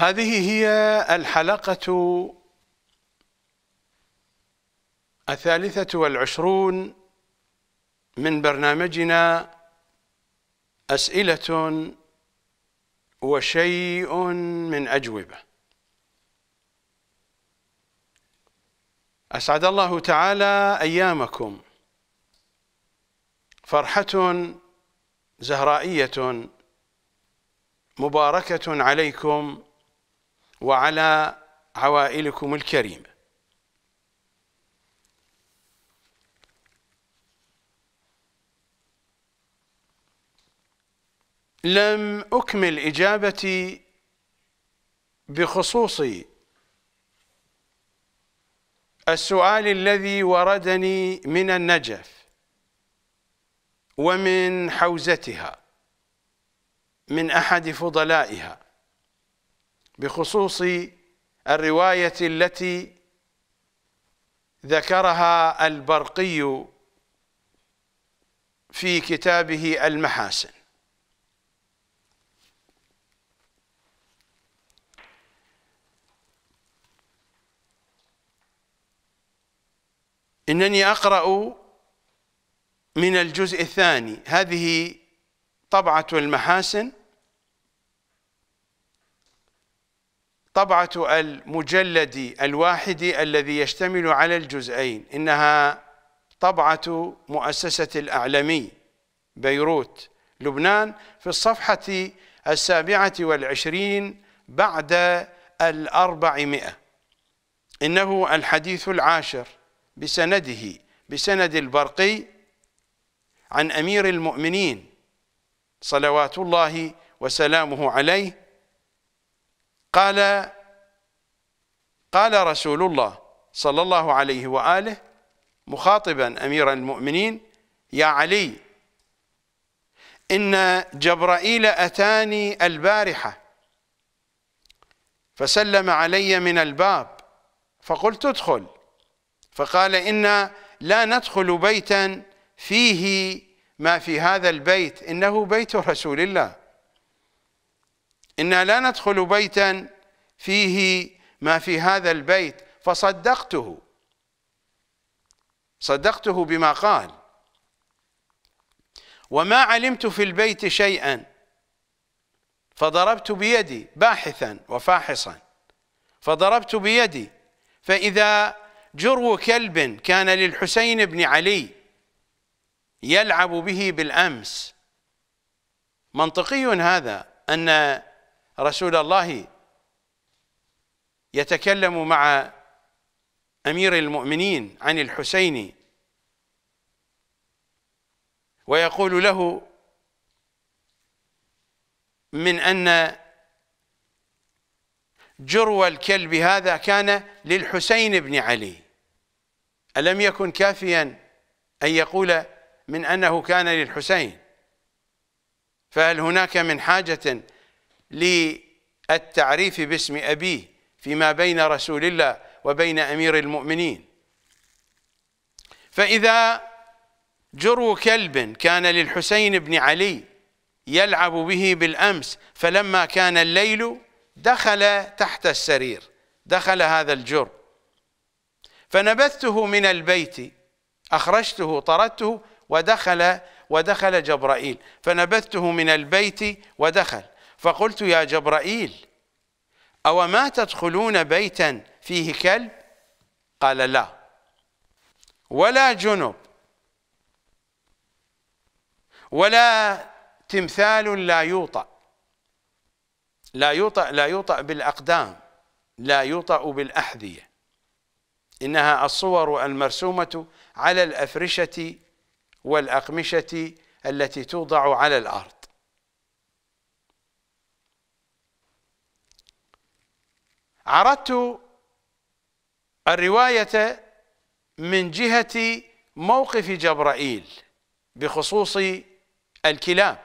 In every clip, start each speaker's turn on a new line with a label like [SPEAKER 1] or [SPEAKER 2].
[SPEAKER 1] هذه هي الحلقة الثالثة والعشرون من برنامجنا أسئلة وشيء من أجوبة أسعد الله تعالى أيامكم فرحة زهرائية مباركة عليكم وعلى عوائلكم الكريمة لم أكمل إجابتي بخصوص السؤال الذي وردني من النجف ومن حوزتها من أحد فضلائها بخصوص الرواية التي ذكرها البرقي في كتابه المحاسن إنني أقرأ من الجزء الثاني هذه طبعة المحاسن طبعة المجلد الواحد الذي يشتمل على الجزئين إنها طبعة مؤسسة الأعلمي بيروت لبنان في الصفحة السابعة والعشرين بعد الأربعمائة إنه الحديث العاشر بسنده بسند البرقي عن أمير المؤمنين صلوات الله وسلامه عليه قال قال رسول الله صلى الله عليه وآله مخاطبا أمير المؤمنين يا علي إن جبرائيل أتاني البارحة فسلم علي من الباب فقلت ادخل فقال إنا لا ندخل بيتا فيه ما في هذا البيت إنه بيت رسول الله إنا لا ندخل بيتا فيه ما في هذا البيت فصدقته صدقته بما قال وما علمت في البيت شيئا فضربت بيدي باحثا وفاحصا فضربت بيدي فإذا جرو كلب كان للحسين بن علي يلعب به بالأمس منطقي هذا أن رسول الله يتكلم مع امير المؤمنين عن الحسين ويقول له من ان جرو الكلب هذا كان للحسين بن علي الم يكن كافيا ان يقول من انه كان للحسين فهل هناك من حاجه للتعريف باسم أبيه فيما بين رسول الله وبين أمير المؤمنين فإذا جرو كلب كان للحسين بن علي يلعب به بالأمس فلما كان الليل دخل تحت السرير دخل هذا الجر فنبذته من البيت أخرجته طردته ودخل ودخل جبرائيل فنبذته من البيت ودخل فقلت يا جبرائيل أو ما تدخلون بيتا فيه كلب قال لا ولا جنب ولا تمثال لا يوطأ لا يوطأ لا يوطأ بالأقدام لا يوطأ بالأحذية إنها الصور المرسومة على الأفرشة والأقمشة التي توضع على الأرض عرضت الرواية من جهة موقف جبرائيل بخصوص الكلاب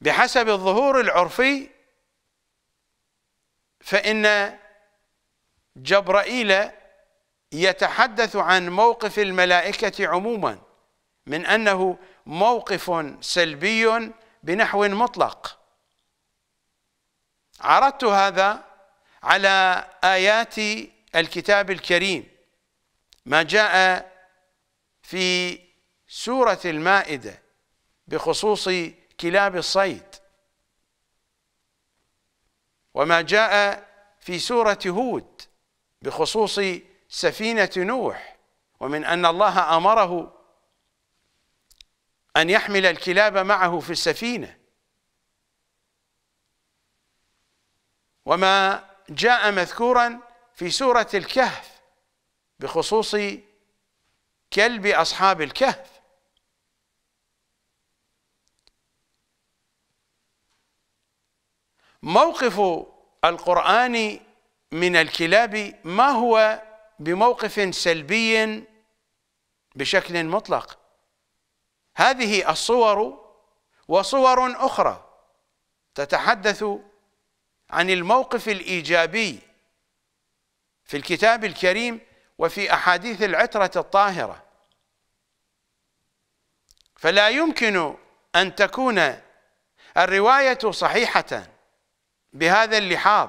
[SPEAKER 1] بحسب الظهور العرفي فإن جبرائيل يتحدث عن موقف الملائكة عموما من أنه موقف سلبي بنحو مطلق عرضت هذا على آيات الكتاب الكريم ما جاء في سورة المائدة بخصوص كلاب الصيد وما جاء في سورة هود بخصوص سفينة نوح ومن أن الله أمره أن يحمل الكلاب معه في السفينة وما جاء مذكورا في سورة الكهف بخصوص كلب أصحاب الكهف موقف القرآن من الكلاب ما هو بموقف سلبي بشكل مطلق هذه الصور وصور أخرى تتحدث عن الموقف الإيجابي في الكتاب الكريم وفي أحاديث العترة الطاهرة فلا يمكن أن تكون الرواية صحيحة بهذا اللحاظ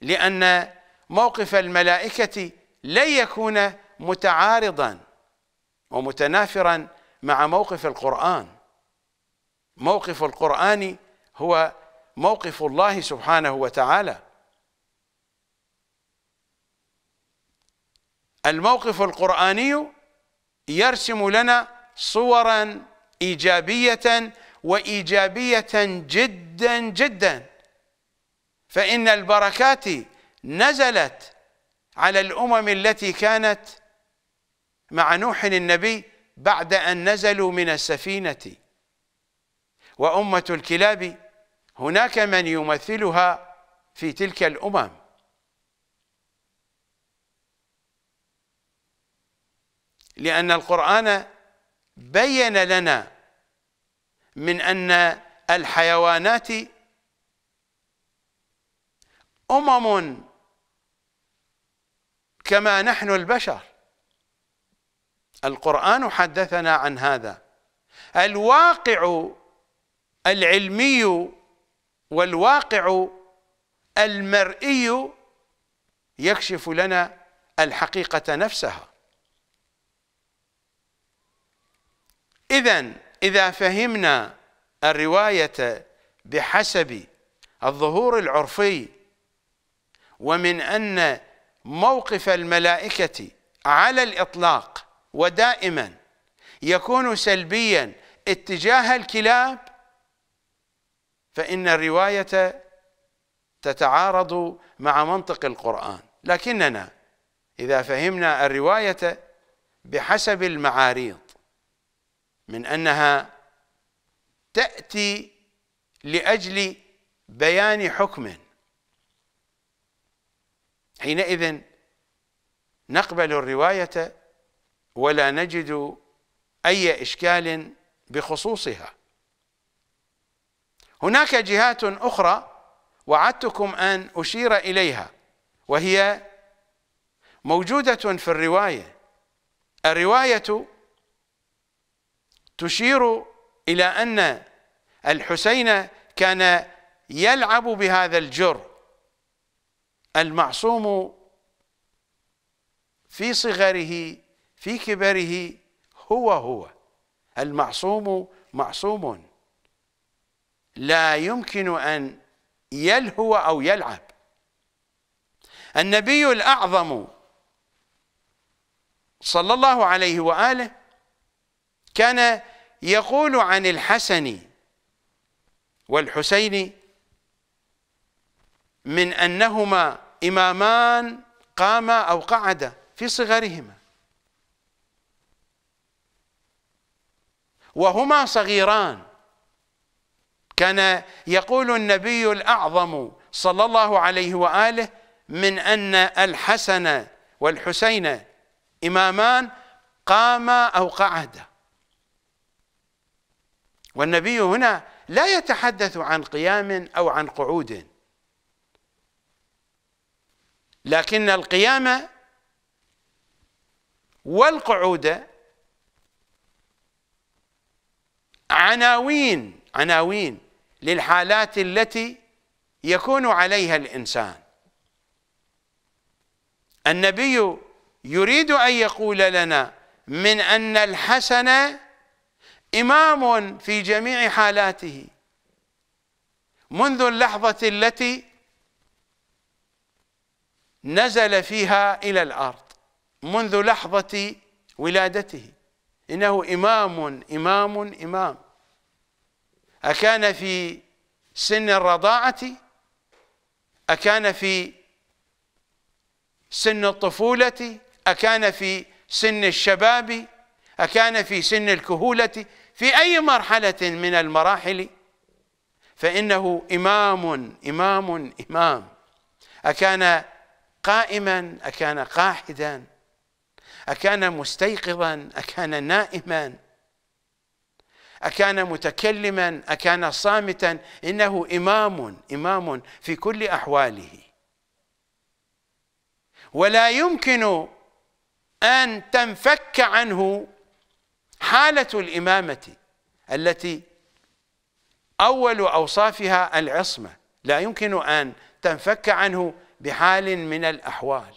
[SPEAKER 1] لأن موقف الملائكة لن يكون متعارضا ومتنافرا مع موقف القرآن موقف القرآن هو موقف الله سبحانه وتعالى الموقف القرآني يرسم لنا صورا إيجابية وإيجابية جدا جدا فإن البركات نزلت على الأمم التي كانت مع نوح النبي بعد أن نزلوا من السفينة وأمة الكلاب هناك من يمثلها في تلك الامم لان القران بين لنا من ان الحيوانات امم كما نحن البشر القران حدثنا عن هذا الواقع العلمي والواقع المرئي يكشف لنا الحقيقة نفسها إذا إذا فهمنا الرواية بحسب الظهور العرفي ومن أن موقف الملائكة على الإطلاق ودائما يكون سلبيا اتجاه الكلاب فإن الرواية تتعارض مع منطق القرآن لكننا إذا فهمنا الرواية بحسب المعاريض من أنها تأتي لأجل بيان حكم حينئذ نقبل الرواية ولا نجد أي إشكال بخصوصها هناك جهات أخرى وعدتكم أن أشير إليها وهي موجودة في الرواية الرواية تشير إلى أن الحسين كان يلعب بهذا الجر المعصوم في صغره في كبره هو هو المعصوم معصوم لا يمكن أن يلهو أو يلعب النبي الأعظم صلى الله عليه وآله كان يقول عن الحسن والحسين من أنهما إمامان قاما أو قعدا في صغرهما وهما صغيران كان يقول النبي الأعظم صلى الله عليه وآله من أن الحسن والحسين إمامان قاما أو قعدا والنبي هنا لا يتحدث عن قيام أو عن قعود لكن القيام والقعود عناوين عناوين للحالات التي يكون عليها الإنسان النبي يريد أن يقول لنا من أن الحسن إمام في جميع حالاته منذ اللحظة التي نزل فيها إلى الأرض منذ لحظة ولادته إنه إمام إمام إمام أكان في سن الرضاعة أكان في سن الطفولة أكان في سن الشباب أكان في سن الكهولة في أي مرحلة من المراحل فإنه إمام إمام إمام أكان قائما أكان قاحدا أكان مستيقظا أكان نائما أكان متكلما أكان صامتا إنه إمام إمام في كل أحواله ولا يمكن أن تنفك عنه حالة الإمامة التي أول أوصافها العصمة لا يمكن أن تنفك عنه بحال من الأحوال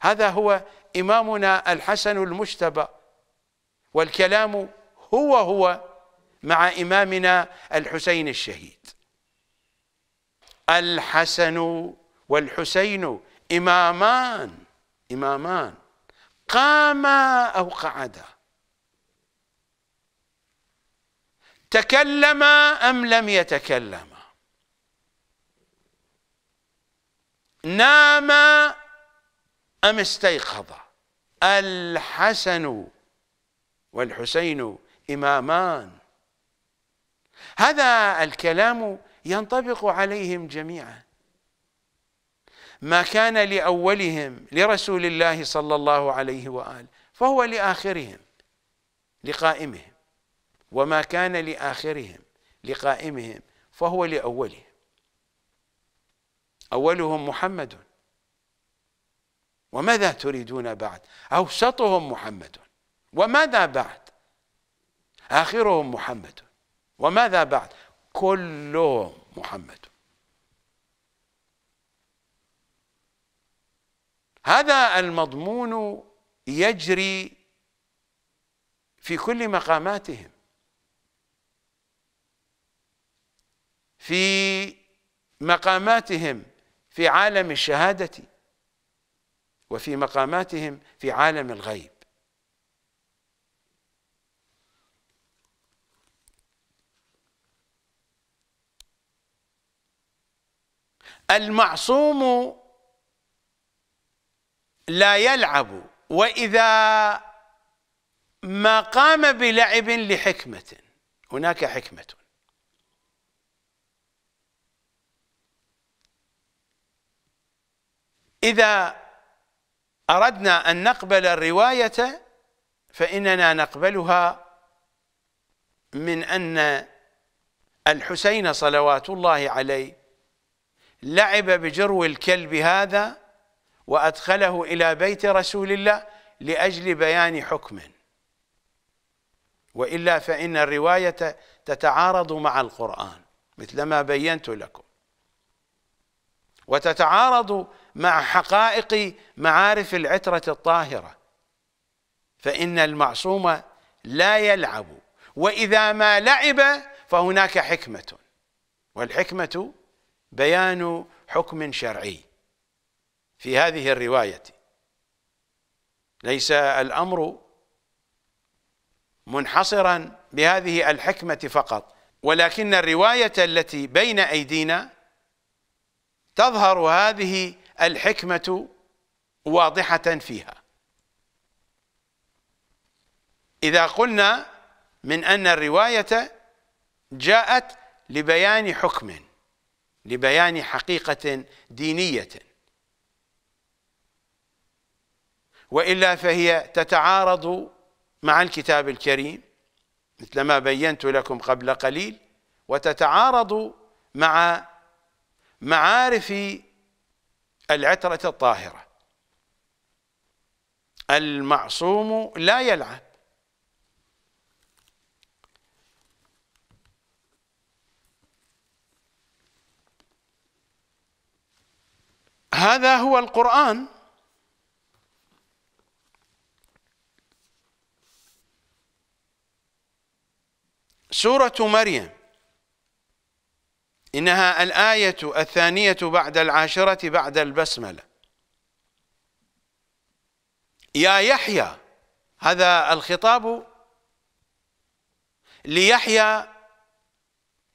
[SPEAKER 1] هذا هو إمامنا الحسن المجتبى والكلام هو هو مع إمامنا الحسين الشهيد الحسن والحسين إمامان إمامان قاما أو قعدا تكلما أم لم يتكلما ناما أم استيقظا الحسن والحسين إمامان هذا الكلام ينطبق عليهم جميعا ما كان لأولهم لرسول الله صلى الله عليه وآله فهو لآخرهم لقائمهم وما كان لآخرهم لقائمهم فهو لأولهم أولهم محمد وماذا تريدون بعد أوسطهم محمد وماذا بعد آخرهم محمد وماذا بعد كله محمد هذا المضمون يجري في كل مقاماتهم في مقاماتهم في عالم الشهاده وفي مقاماتهم في عالم الغيب المعصوم لا يلعب وإذا ما قام بلعب لحكمة هناك حكمة إذا أردنا أن نقبل الرواية فإننا نقبلها من أن الحسين صلوات الله عليه لعب بجرو الكلب هذا وأدخله إلى بيت رسول الله لأجل بيان حكم وإلا فإن الرواية تتعارض مع القرآن مثل ما بينت لكم وتتعارض مع حقائق معارف العترة الطاهرة فإن المعصوم لا يلعب وإذا ما لعب فهناك حكمة والحكمة بيان حكم شرعي في هذه الرواية ليس الأمر منحصرا بهذه الحكمة فقط ولكن الرواية التي بين أيدينا تظهر هذه الحكمة واضحة فيها إذا قلنا من أن الرواية جاءت لبيان حكم لبيان حقيقة دينية وإلا فهي تتعارض مع الكتاب الكريم مثل ما بينت لكم قبل قليل وتتعارض مع معارف العترة الطاهرة المعصوم لا يلعن هذا هو القرآن سورة مريم إنها الآية الثانية بعد العاشرة بعد البسملة يا يحيى هذا الخطاب ليحيى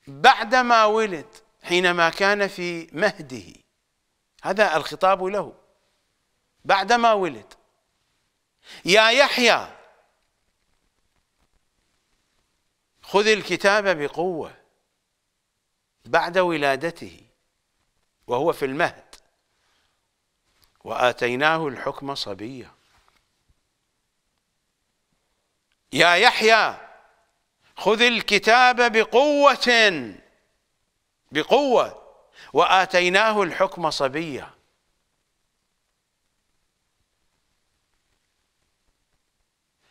[SPEAKER 1] بعدما ولد حينما كان في مهده هذا الخطاب له بعدما ولد يا يحيى خذ الكتاب بقوة بعد ولادته وهو في المهد وآتيناه الحكم صبيا يا يحيى خذ الكتاب بقوة بقوة وآتيناه الحكم صبيا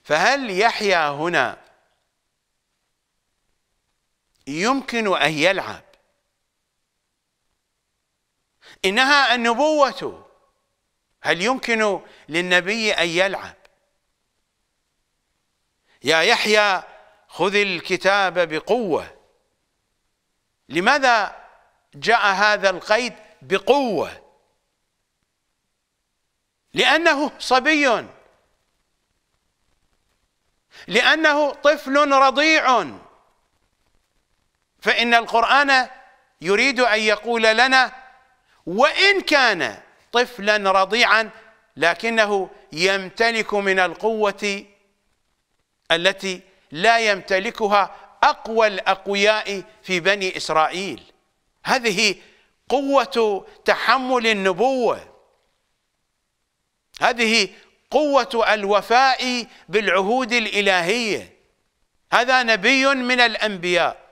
[SPEAKER 1] فهل يحيى هنا يمكن أن يلعب إنها النبوة هل يمكن للنبي أن يلعب يا يحيى خذ الكتاب بقوة لماذا جاء هذا القيد بقوة لأنه صبي لأنه طفل رضيع فإن القرآن يريد أن يقول لنا وإن كان طفلا رضيعا لكنه يمتلك من القوة التي لا يمتلكها أقوى الأقوياء في بني إسرائيل هذه قوة تحمل النبوة هذه قوة الوفاء بالعهود الإلهية هذا نبي من الأنبياء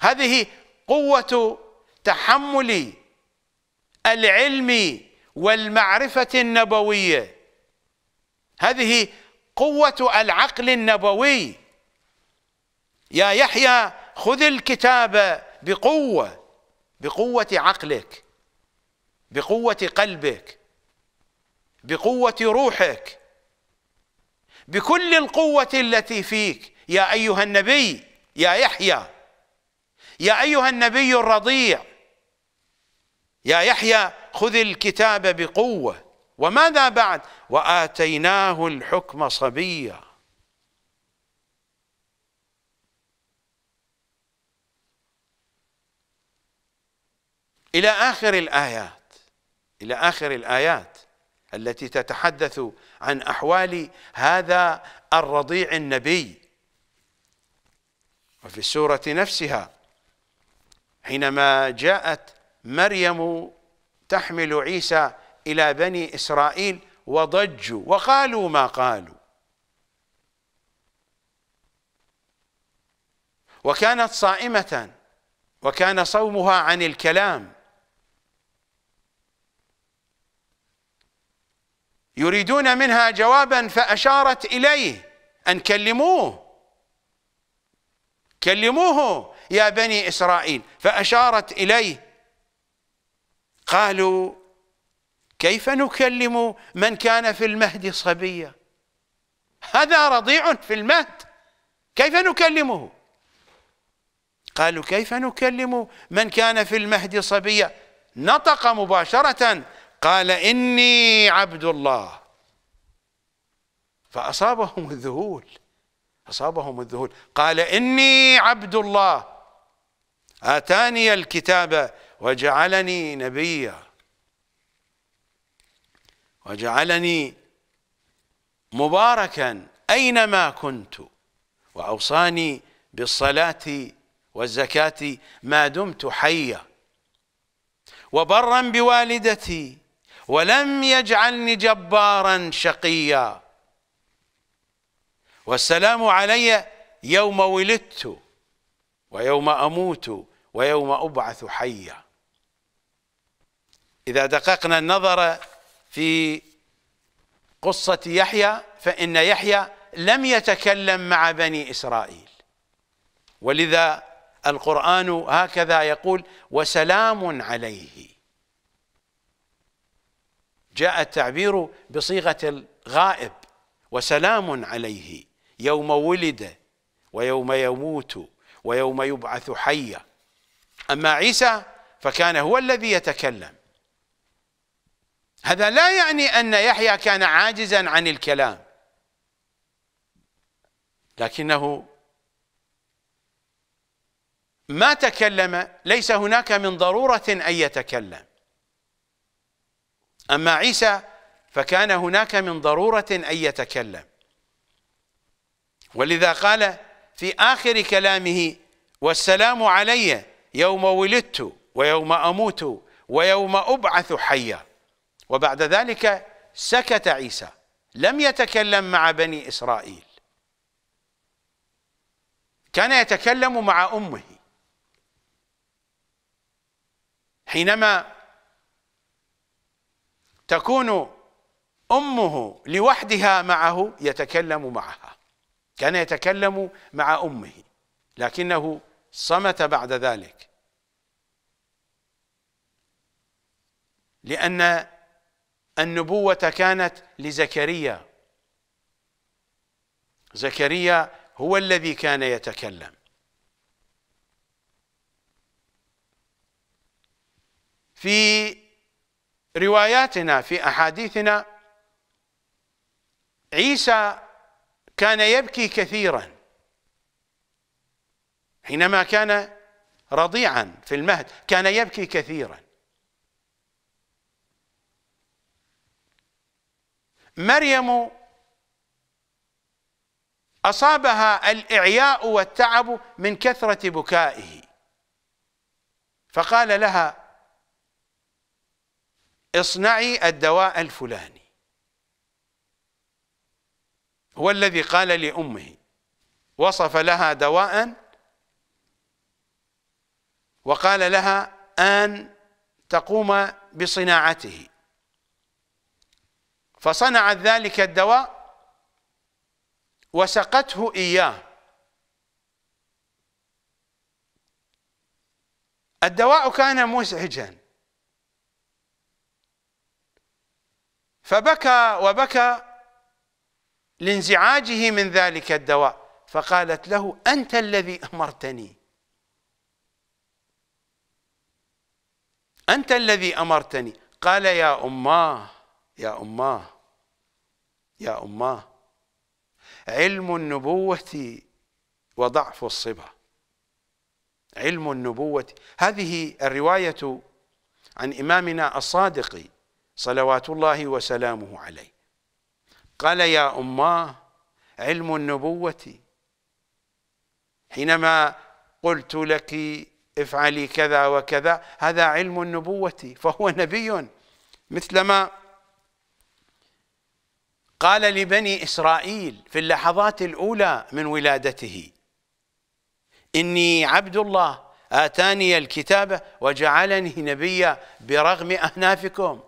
[SPEAKER 1] هذه قوة تحمل العلم والمعرفة النبوية هذه قوة العقل النبوي يا يحيى خذ الكتاب بقوه بقوه عقلك بقوه قلبك بقوه روحك بكل القوه التي فيك يا ايها النبي يا يحيى يا ايها النبي الرضيع يا يحيى خذ الكتاب بقوه وماذا بعد واتيناه الحكم صبيا إلى آخر الآيات إلى آخر الآيات التي تتحدث عن أحوال هذا الرضيع النبي وفي السورة نفسها حينما جاءت مريم تحمل عيسى إلى بني إسرائيل وضجوا وقالوا ما قالوا وكانت صائمة وكان صومها عن الكلام يريدون منها جوابا فأشارت إليه أن كلموه كلموه يا بني إسرائيل فأشارت إليه قالوا كيف نكلم من كان في المهد صبيا هذا رضيع في المهد كيف نكلمه قالوا كيف نكلم من كان في المهد صبيا نطق مباشرة قال إني عبد الله فأصابهم الذهول أصابهم الذهول قال إني عبد الله آتاني الكتاب وجعلني نبيا وجعلني مباركا أينما كنت وأوصاني بالصلاة والزكاة ما دمت حيا وبرا بوالدتي ولم يجعلني جبارا شقيا والسلام علي يوم ولدت ويوم أموت ويوم أبعث حيا إذا دققنا النظر في قصة يحيى فإن يحيى لم يتكلم مع بني إسرائيل ولذا القرآن هكذا يقول وسلام عليه جاء التعبير بصيغه الغائب وسلام عليه يوم ولد ويوم يموت ويوم يبعث حيا اما عيسى فكان هو الذي يتكلم هذا لا يعني ان يحيى كان عاجزا عن الكلام لكنه ما تكلم ليس هناك من ضروره ان يتكلم أما عيسى فكان هناك من ضرورة أن يتكلم ولذا قال في آخر كلامه والسلام علي يوم ولدت ويوم أموت ويوم أبعث حيا وبعد ذلك سكت عيسى لم يتكلم مع بني إسرائيل كان يتكلم مع أمه حينما تكون امه لوحدها معه يتكلم معها كان يتكلم مع امه لكنه صمت بعد ذلك لان النبوه كانت لزكريا زكريا هو الذي كان يتكلم في رواياتنا في أحاديثنا عيسى كان يبكي كثيرا حينما كان رضيعا في المهد كان يبكي كثيرا مريم أصابها الإعياء والتعب من كثرة بكائه فقال لها اصنعي الدواء الفلاني هو الذي قال لأمه وصف لها دواء وقال لها أن تقوم بصناعته فصنعت ذلك الدواء وسقته إياه الدواء كان مزعجا فبكى وبكى لانزعاجه من ذلك الدواء فقالت له أنت الذي أمرتني أنت الذي أمرتني قال يا أماه يا أماه يا أماه علم النبوة وضعف الصبا علم النبوة هذه الرواية عن إمامنا الصادق صلوات الله وسلامه عليه قال يا أماه علم النبوة حينما قلت لك افعلي كذا وكذا هذا علم النبوة فهو نبي مثلما قال لبني إسرائيل في اللحظات الأولى من ولادته إني عبد الله آتاني الكتابة وجعلني نبيا برغم أهنافكم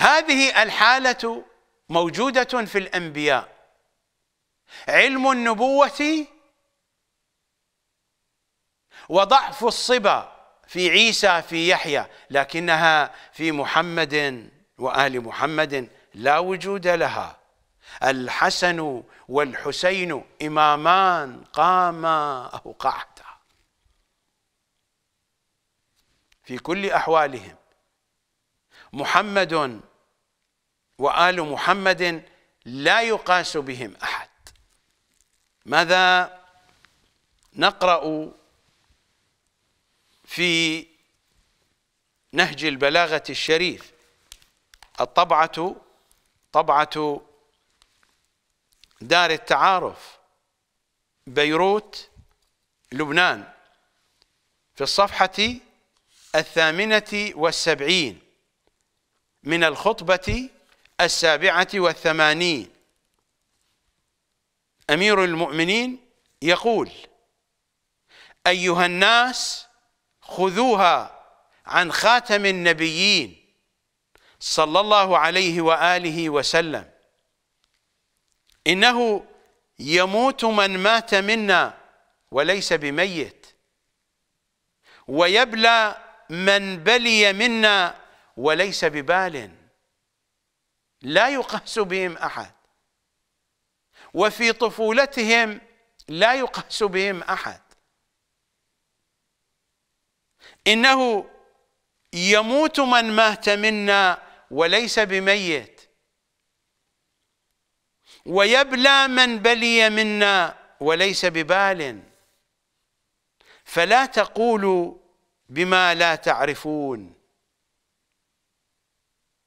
[SPEAKER 1] هذه الحالة موجودة في الأنبياء علم النبوة وضعف الصبا في عيسى في يحيى لكنها في محمد وآل محمد لا وجود لها الحسن والحسين إمامان قاما أو قعدا في كل أحوالهم محمد وآل محمد لا يقاس بهم أحد ماذا نقرأ في نهج البلاغة الشريف الطبعة طبعة دار التعارف بيروت لبنان في الصفحة الثامنة والسبعين من الخطبة السابعة والثمانين أمير المؤمنين يقول أيها الناس خذوها عن خاتم النبيين صلى الله عليه وآله وسلم إنه يموت من مات منا وليس بميت ويبلى من بلي منا وليس ببال لا يقاس بهم احد وفي طفولتهم لا يقاس بهم احد انه يموت من مات منا وليس بميت ويبلى من بلي منا وليس ببال فلا تقولوا بما لا تعرفون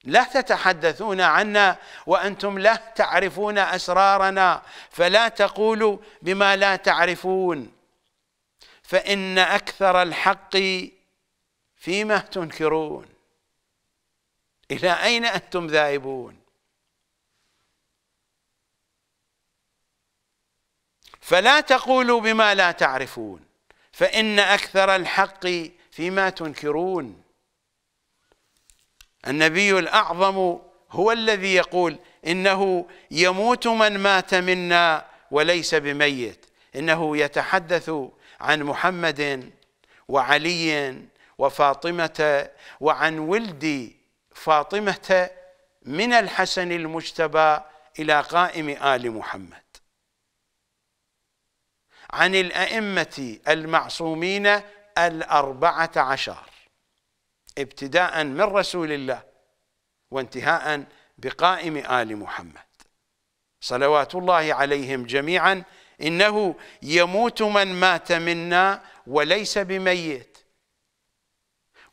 [SPEAKER 1] لا تتحدثون عنا وأنتم لا تعرفون أسرارنا فلا تقولوا بما لا تعرفون فإن أكثر الحق فيما تنكرون إلى أين أنتم ذاهبون فلا تقولوا بما لا تعرفون فإن أكثر الحق فيما تنكرون النبي الأعظم هو الذي يقول إنه يموت من مات منا وليس بميت إنه يتحدث عن محمد وعلي وفاطمة وعن ولد فاطمة من الحسن المجتبى إلى قائم آل محمد عن الأئمة المعصومين الأربعة عشر ابتداء من رسول الله وانتهاء بقائم آل محمد صلوات الله عليهم جميعا إنه يموت من مات منا وليس بميت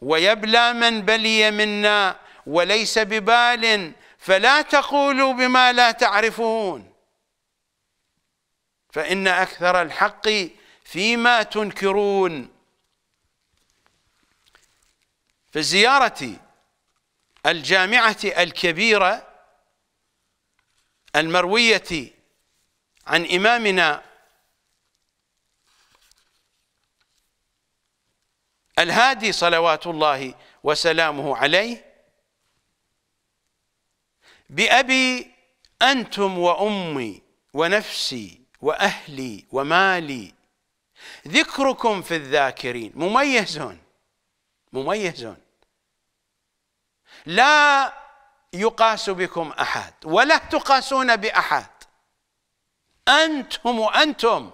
[SPEAKER 1] ويبلى من بلي منا وليس ببال فلا تقولوا بما لا تعرفون فإن أكثر الحق فيما تنكرون في زيارة الجامعة الكبيرة المروية عن إمامنا الهادي صلوات الله وسلامه عليه بأبي أنتم وأمي ونفسي وأهلي ومالي ذكركم في الذاكرين مميزون مميز لا يقاس بكم أحد ولا تقاسون بأحد أنتم وأنتم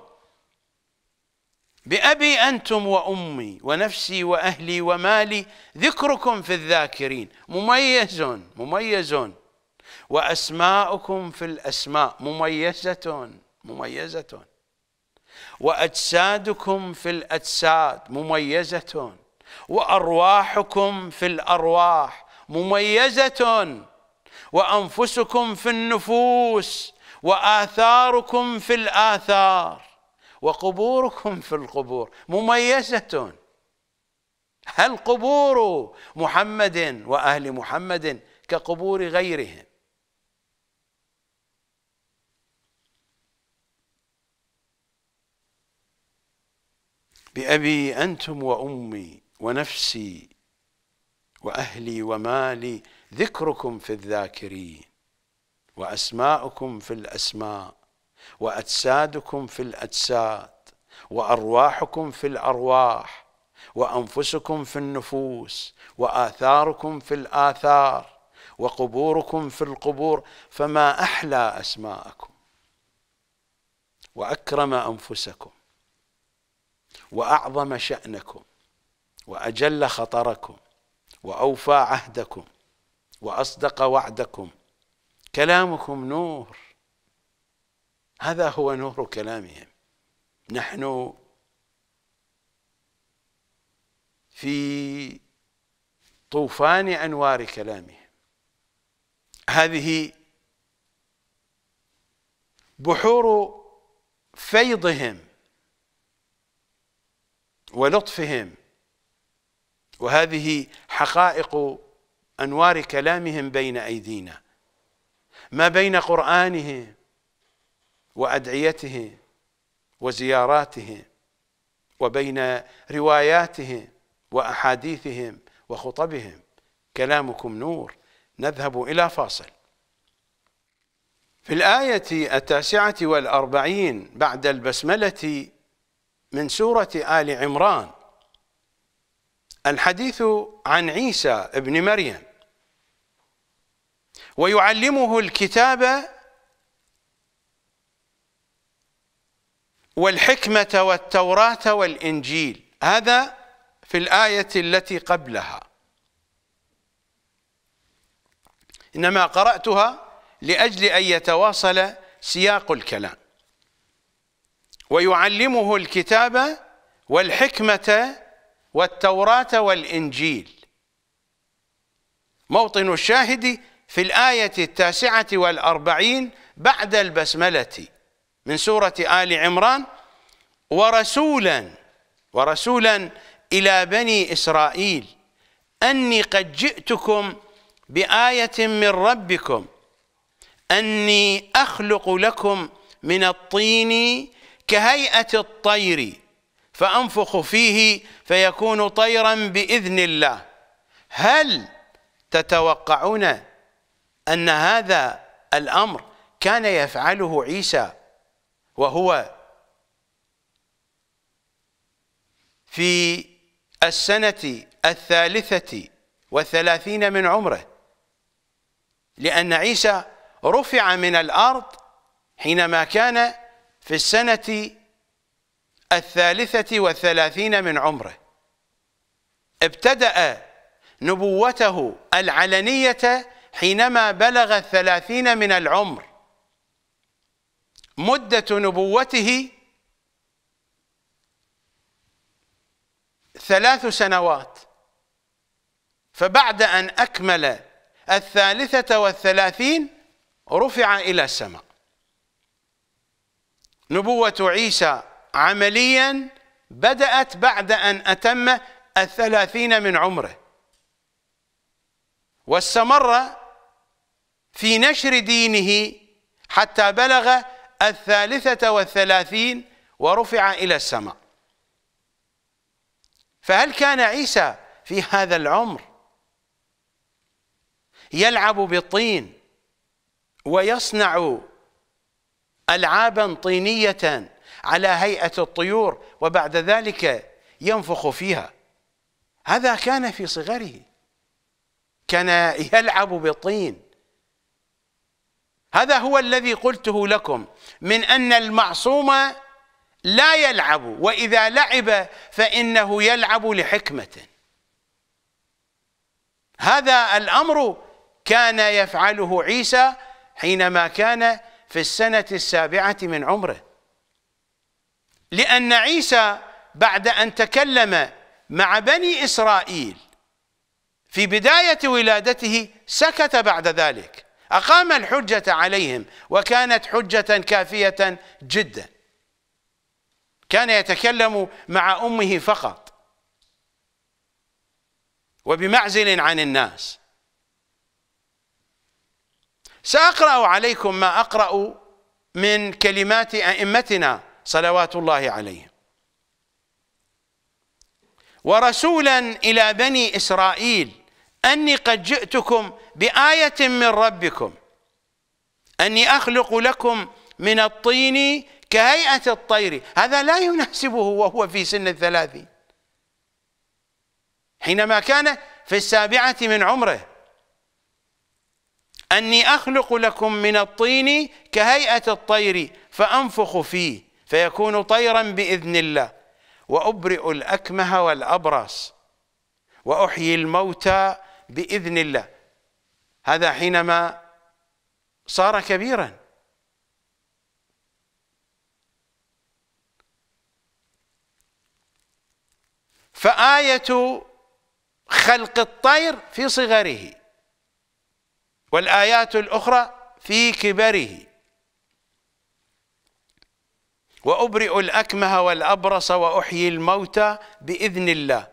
[SPEAKER 1] بأبي أنتم وأمي ونفسي وأهلي ومالي ذكركم في الذاكرين مميز مميز وأسماؤكم في الأسماء مميزة مميزة وأجسادكم في الأجساد مميزة وأرواحكم في الأرواح مميزة وأنفسكم في النفوس وآثاركم في الآثار وقبوركم في القبور مميزة هل قبور محمد وأهل محمد كقبور غيرهم بأبي أنتم وأمي ونفسي واهلي ومالي ذكركم في الذاكرين واسماؤكم في الاسماء واجسادكم في الاجساد وارواحكم في الارواح وانفسكم في النفوس واثاركم في الاثار وقبوركم في القبور فما احلى اسماءكم واكرم انفسكم واعظم شانكم واجل خطركم واوفى عهدكم واصدق وعدكم كلامكم نور هذا هو نور كلامهم نحن في طوفان انوار كلامهم هذه بحور فيضهم ولطفهم وهذه حقائق أنوار كلامهم بين أيدينا ما بين قرآنهم وأدعيتهم وزياراتهم وبين رواياتهم وأحاديثهم وخطبهم كلامكم نور نذهب إلى فاصل في الآية التاسعة والأربعين بعد البسملة من سورة آل عمران الحديث عن عيسى ابن مريم ويعلمه الكتاب والحكمة والتوراة والإنجيل هذا في الآية التي قبلها إنما قرأتها لأجل أن يتواصل سياق الكلام ويعلمه الكتاب والحكمة والتوراة والإنجيل موطن الشاهد في الآية التاسعة والأربعين بعد البسملة من سورة آل عمران ورسولا ورسولا إلى بني إسرائيل أني قد جئتكم بآية من ربكم أني أخلق لكم من الطين كهيئة الطير فأنفخ فيه فيكون طيرا بإذن الله هل تتوقعون أن هذا الأمر كان يفعله عيسى وهو في السنة الثالثة والثلاثين من عمره لأن عيسى رفع من الأرض حينما كان في السنة الثالثة والثلاثين من عمره ابتدأ نبوته العلنية حينما بلغ الثلاثين من العمر مدة نبوته ثلاث سنوات فبعد أن أكمل الثالثة والثلاثين رفع إلى السماء نبوة عيسى عمليا بدأت بعد أن أتم الثلاثين من عمره واستمر في نشر دينه حتى بلغ الثالثة والثلاثين ورفع إلى السماء فهل كان عيسى في هذا العمر يلعب بالطين ويصنع ألعابا طينية على هيئة الطيور وبعد ذلك ينفخ فيها هذا كان في صغره كان يلعب بالطين هذا هو الذي قلته لكم من أن المعصوم لا يلعب وإذا لعب فإنه يلعب لحكمة هذا الأمر كان يفعله عيسى حينما كان في السنة السابعة من عمره لأن عيسى بعد أن تكلم مع بني إسرائيل في بداية ولادته سكت بعد ذلك أقام الحجة عليهم وكانت حجة كافية جدا كان يتكلم مع أمه فقط وبمعزل عن الناس سأقرأ عليكم ما أقرأ من كلمات أئمتنا صلوات الله عليه ورسولا إلى بني إسرائيل أني قد جئتكم بآية من ربكم أني أخلق لكم من الطين كهيئة الطير هذا لا يناسبه وهو في سن الثلاثين حينما كان في السابعة من عمره أني أخلق لكم من الطين كهيئة الطير فأنفخ فيه فيكون طيرا باذن الله وابرئ الاكمه والابرص واحيي الموتى باذن الله هذا حينما صار كبيرا فآية خلق الطير في صغره والآيات الأخرى في كبره وأبرئ الأكمه والأبرص وأحيي الموتى بإذن الله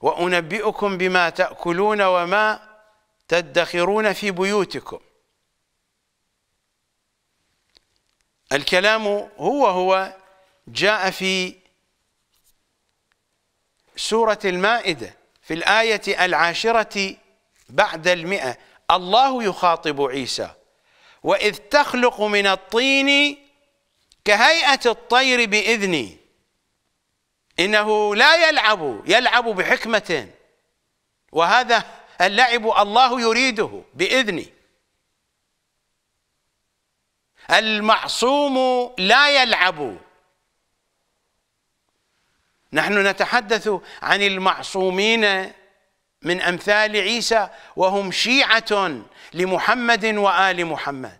[SPEAKER 1] وأنبئكم بما تأكلون وما تدخرون في بيوتكم الكلام هو هو جاء في سورة المائدة في الآية العاشرة بعد المئة الله يخاطب عيسى وإذ تخلق من الطين كهيئة الطير بإذني إنه لا يلعب يلعب بحكمة وهذا اللعب الله يريده بإذني المعصوم لا يلعب نحن نتحدث عن المعصومين من أمثال عيسى وهم شيعة لمحمد وآل محمد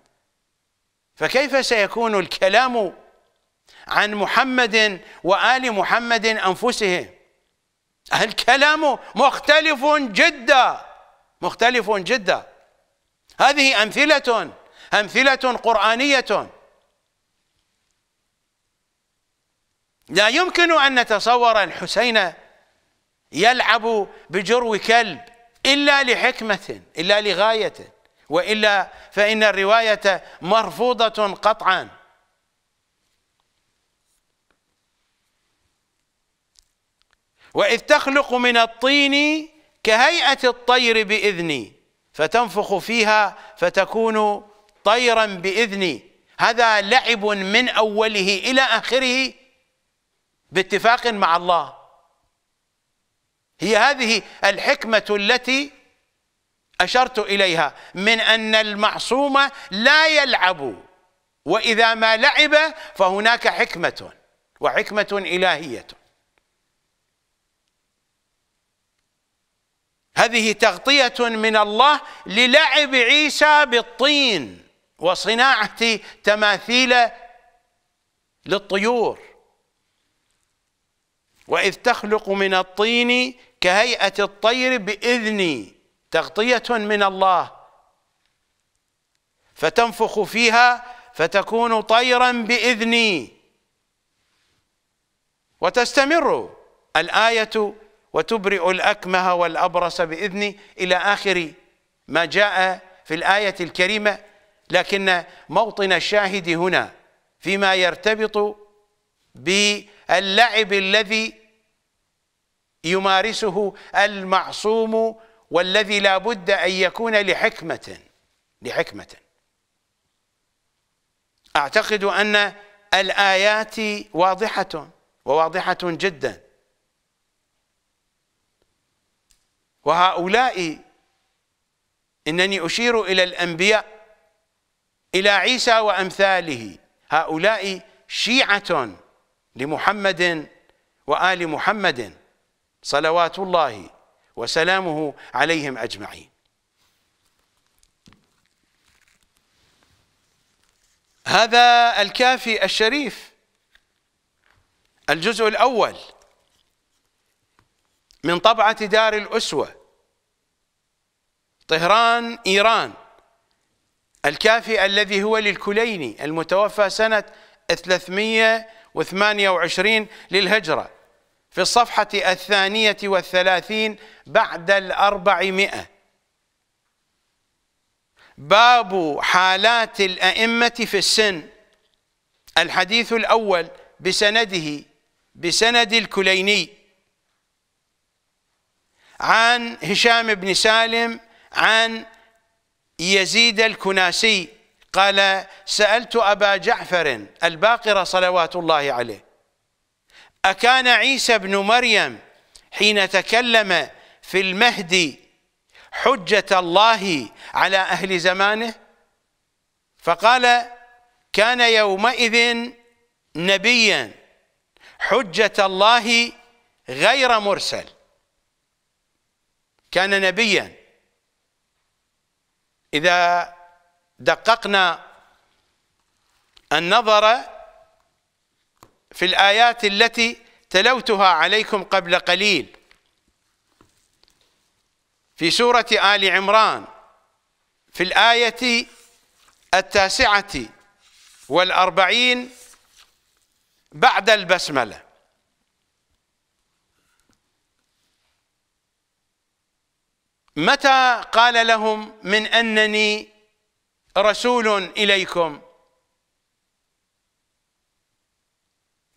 [SPEAKER 1] فكيف سيكون الكلام عن محمد وآل محمد أنفسهم الكلام مختلف جدا مختلف جدا هذه أمثلة أمثلة قرآنية لا يمكن أن نتصور الحسين يلعب بجرو كلب إلا لحكمة إلا لغاية وإلا فإن الرواية مرفوضة قطعا وإذ تخلق من الطين كهيئة الطير بإذني فتنفخ فيها فتكون طيرا بإذني هذا لعب من أوله إلى آخره باتفاق مع الله هي هذه الحكمة التي أشرت إليها من أن المعصوم لا يلعب وإذا ما لعب فهناك حكمة وحكمة إلهية هذه تغطية من الله للعب عيسى بالطين وصناعة تماثيل للطيور وإذ تخلق من الطين كهيئة الطير بإذني تغطية من الله فتنفخ فيها فتكون طيرا بإذني وتستمر الآية وتبرئ الأكمه والأبرص بإذني إلى آخر ما جاء في الآية الكريمة لكن موطن الشاهد هنا فيما يرتبط باللعب الذي يمارسه المعصوم والذي لا بد أن يكون لحكمة لحكمة أعتقد أن الآيات واضحة وواضحة جدا وهؤلاء إنني أشير إلى الأنبياء إلى عيسى وأمثاله هؤلاء شيعة لمحمد وآل محمد صلوات الله وسلامه عليهم أجمعين هذا الكافي الشريف الجزء الأول من طبعة دار الأسوة طهران إيران الكافي الذي هو للكليني المتوفى سنة 328 للهجرة في الصفحة الثانية والثلاثين بعد الأربعمائة باب حالات الأئمة في السن الحديث الأول بسنده بسند الكليني عن هشام بن سالم عن يزيد الكناسي قال سألت أبا جعفر الباقر صلوات الله عليه أكان عيسى بن مريم حين تكلم في المهد حجة الله على أهل زمانه فقال كان يومئذ نبيا حجة الله غير مرسل كان نبيا إذا دققنا النظر في الآيات التي تلوتها عليكم قبل قليل في سورة آل عمران في الآية التاسعة والأربعين بعد البسملة متى قال لهم من أنني رسول إليكم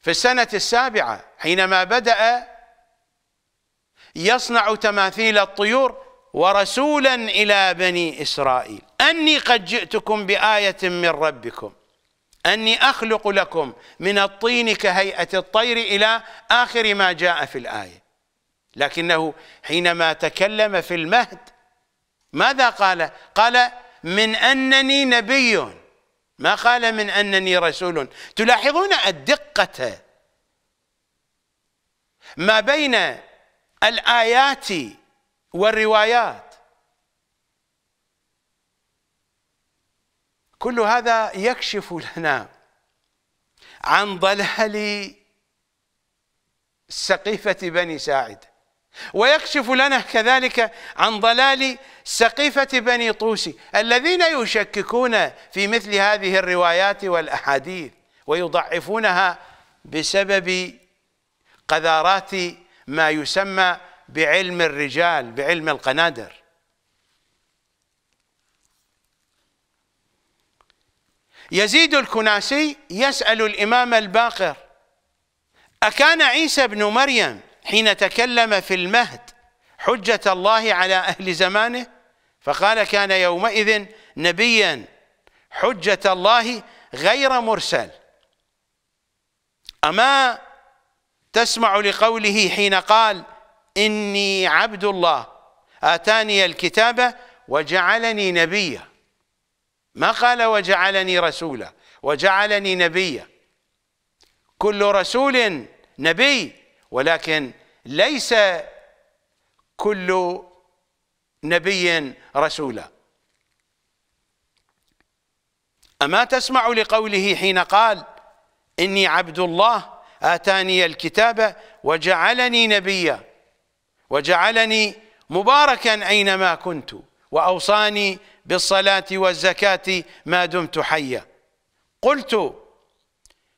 [SPEAKER 1] في السنة السابعة حينما بدأ يصنع تماثيل الطيور ورسولا إلى بني إسرائيل أني قد جئتكم بآية من ربكم أني أخلق لكم من الطين كهيئة الطير إلى آخر ما جاء في الآية لكنه حينما تكلم في المهد ماذا قال؟ قال من أنني نبي ما قال من أنني رسول تلاحظون الدقة ما بين الآيات والروايات كل هذا يكشف لنا عن ضلال سقيفة بني ساعد ويكشف لنا كذلك عن ضلال سقيفة بني طوسي الذين يشككون في مثل هذه الروايات والأحاديث ويضعفونها بسبب قذارات ما يسمى بعلم الرجال بعلم القنادر يزيد الكناسي يسأل الإمام الباقر أكان عيسى بن مريم حين تكلم في المهد حجة الله على أهل زمانه فقال كان يومئذ نبيا حجة الله غير مرسل أما تسمع لقوله حين قال إني عبد الله آتاني الكتاب وجعلني نبيا ما قال وجعلني رسولا وجعلني نبيا كل رسول نبي ولكن ليس كل نبي رسولا أما تسمع لقوله حين قال إني عبد الله آتاني الكتاب وجعلني نبيا وجعلني مباركا أينما كنت وأوصاني بالصلاة والزكاة ما دمت حيا قلت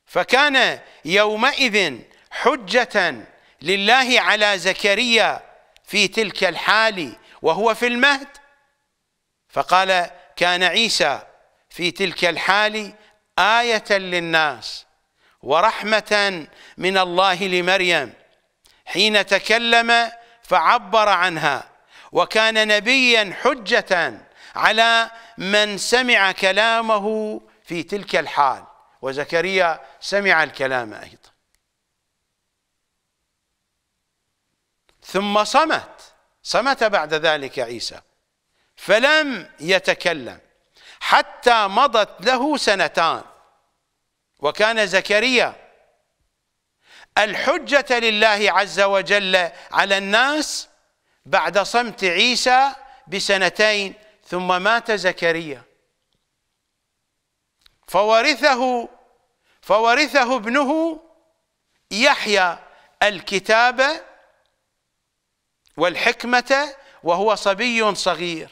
[SPEAKER 1] فكان يومئذ حجة لله على زكريا في تلك الحال وهو في المهد فقال كان عيسى في تلك الحال آية للناس ورحمة من الله لمريم حين تكلم فعبر عنها وكان نبيا حجة على من سمع كلامه في تلك الحال وزكريا سمع الكلام أيضا ثم صمت صمت بعد ذلك عيسى فلم يتكلم حتى مضت له سنتان وكان زكريا الحجة لله عز وجل على الناس بعد صمت عيسى بسنتين ثم مات زكريا فورثه فورثه ابنه يحيى الكتاب والحكمة وهو صبي صغير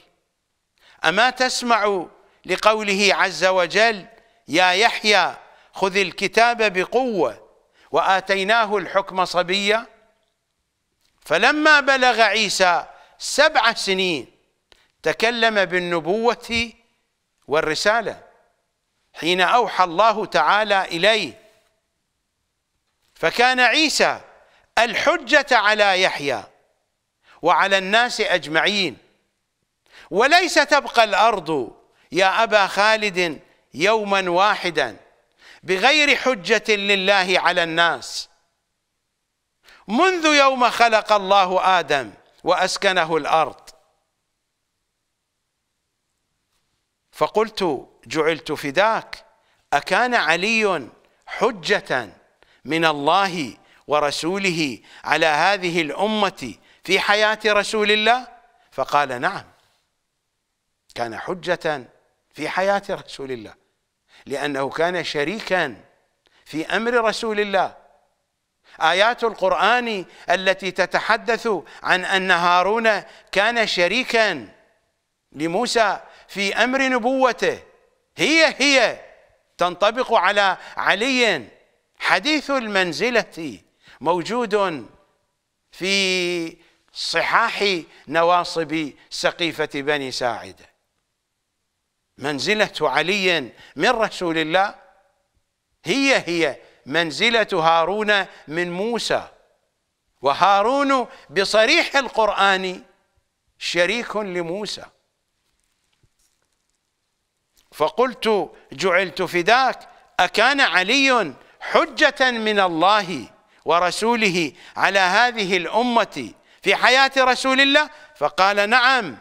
[SPEAKER 1] أما تسمع لقوله عز وجل يا يحيى خذ الكتاب بقوة وآتيناه الحكم صبيا فلما بلغ عيسى سبع سنين تكلم بالنبوة والرسالة حين أوحى الله تعالى إليه فكان عيسى الحجة على يحيى وعلى الناس اجمعين وليس تبقى الارض يا ابا خالد يوما واحدا بغير حجه لله على الناس منذ يوم خلق الله ادم واسكنه الارض فقلت جعلت فداك اكان علي حجه من الله ورسوله على هذه الامه في حياة رسول الله فقال نعم كان حجة في حياة رسول الله لأنه كان شريكا في أمر رسول الله آيات القرآن التي تتحدث عن أن هارون كان شريكا لموسى في أمر نبوته هي هي تنطبق على علي حديث المنزلة موجود في صحاح نواصب سقيفة بني ساعدة منزلة علي من رسول الله هي هي منزلة هارون من موسى وهارون بصريح القرآن شريك لموسى فقلت جعلت فداك أكان علي حجة من الله ورسوله على هذه الأمة في حياة رسول الله فقال نعم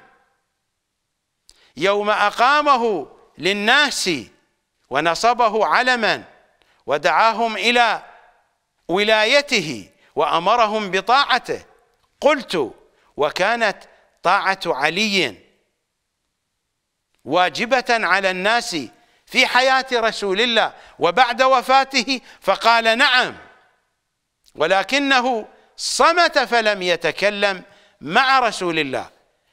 [SPEAKER 1] يوم أقامه للناس ونصبه علما ودعاهم إلى ولايته وأمرهم بطاعته قلت وكانت طاعة علي واجبة على الناس في حياة رسول الله وبعد وفاته فقال نعم ولكنه صمت فلم يتكلم مع رسول الله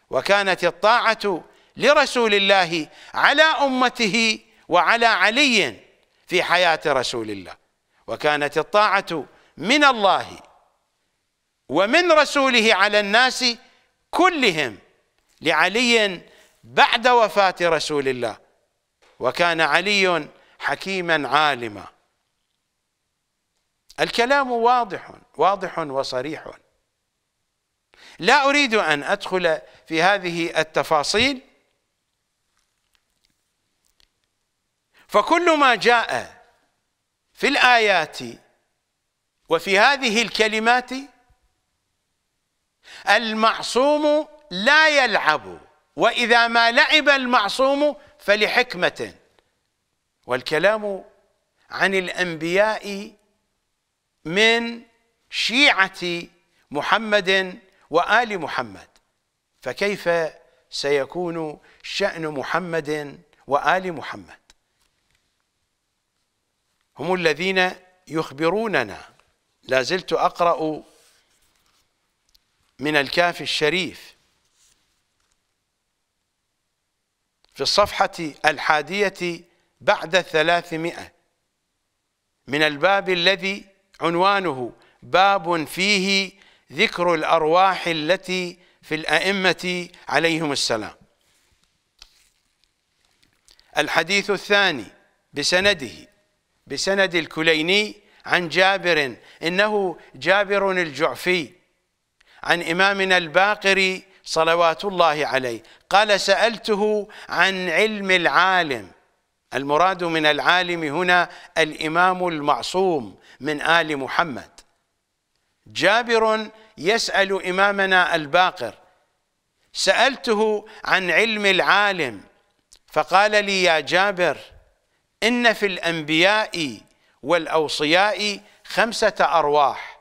[SPEAKER 1] وكانت الطاعة لرسول الله على أمته وعلى علي في حياة رسول الله وكانت الطاعة من الله ومن رسوله على الناس كلهم لعلي بعد وفاة رسول الله وكان علي حكيما عالما الكلام واضح واضح وصريح لا أريد أن أدخل في هذه التفاصيل فكل ما جاء في الآيات وفي هذه الكلمات المعصوم لا يلعب وإذا ما لعب المعصوم فلحكمة والكلام عن الأنبياء من شيعة محمد وآل محمد فكيف سيكون شأن محمد وآل محمد هم الذين يخبروننا لا زلت أقرأ من الكافي الشريف في الصفحة الحادية بعد الثلاثمائة من الباب الذي عنوانه باب فيه ذكر الارواح التي في الائمه عليهم السلام الحديث الثاني بسنده بسند الكليني عن جابر انه جابر الجعفي عن امامنا الباقر صلوات الله عليه قال سالته عن علم العالم المراد من العالم هنا الامام المعصوم من ال محمد جابر يسأل إمامنا الباقر سألته عن علم العالم فقال لي يا جابر إن في الأنبياء والأوصياء خمسة أرواح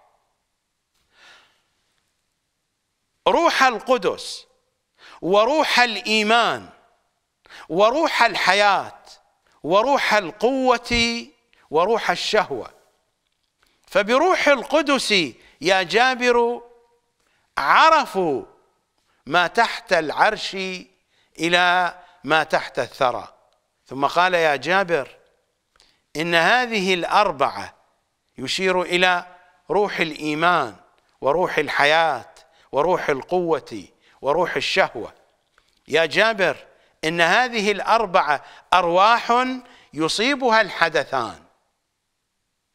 [SPEAKER 1] روح القدس وروح الإيمان وروح الحياة وروح القوة وروح الشهوة فبروح القدس يا جابر عرفوا ما تحت العرش إلى ما تحت الثرى ثم قال يا جابر إن هذه الأربعة يشير إلى روح الإيمان وروح الحياة وروح القوة وروح الشهوة يا جابر إن هذه الأربعة أرواح يصيبها الحدثان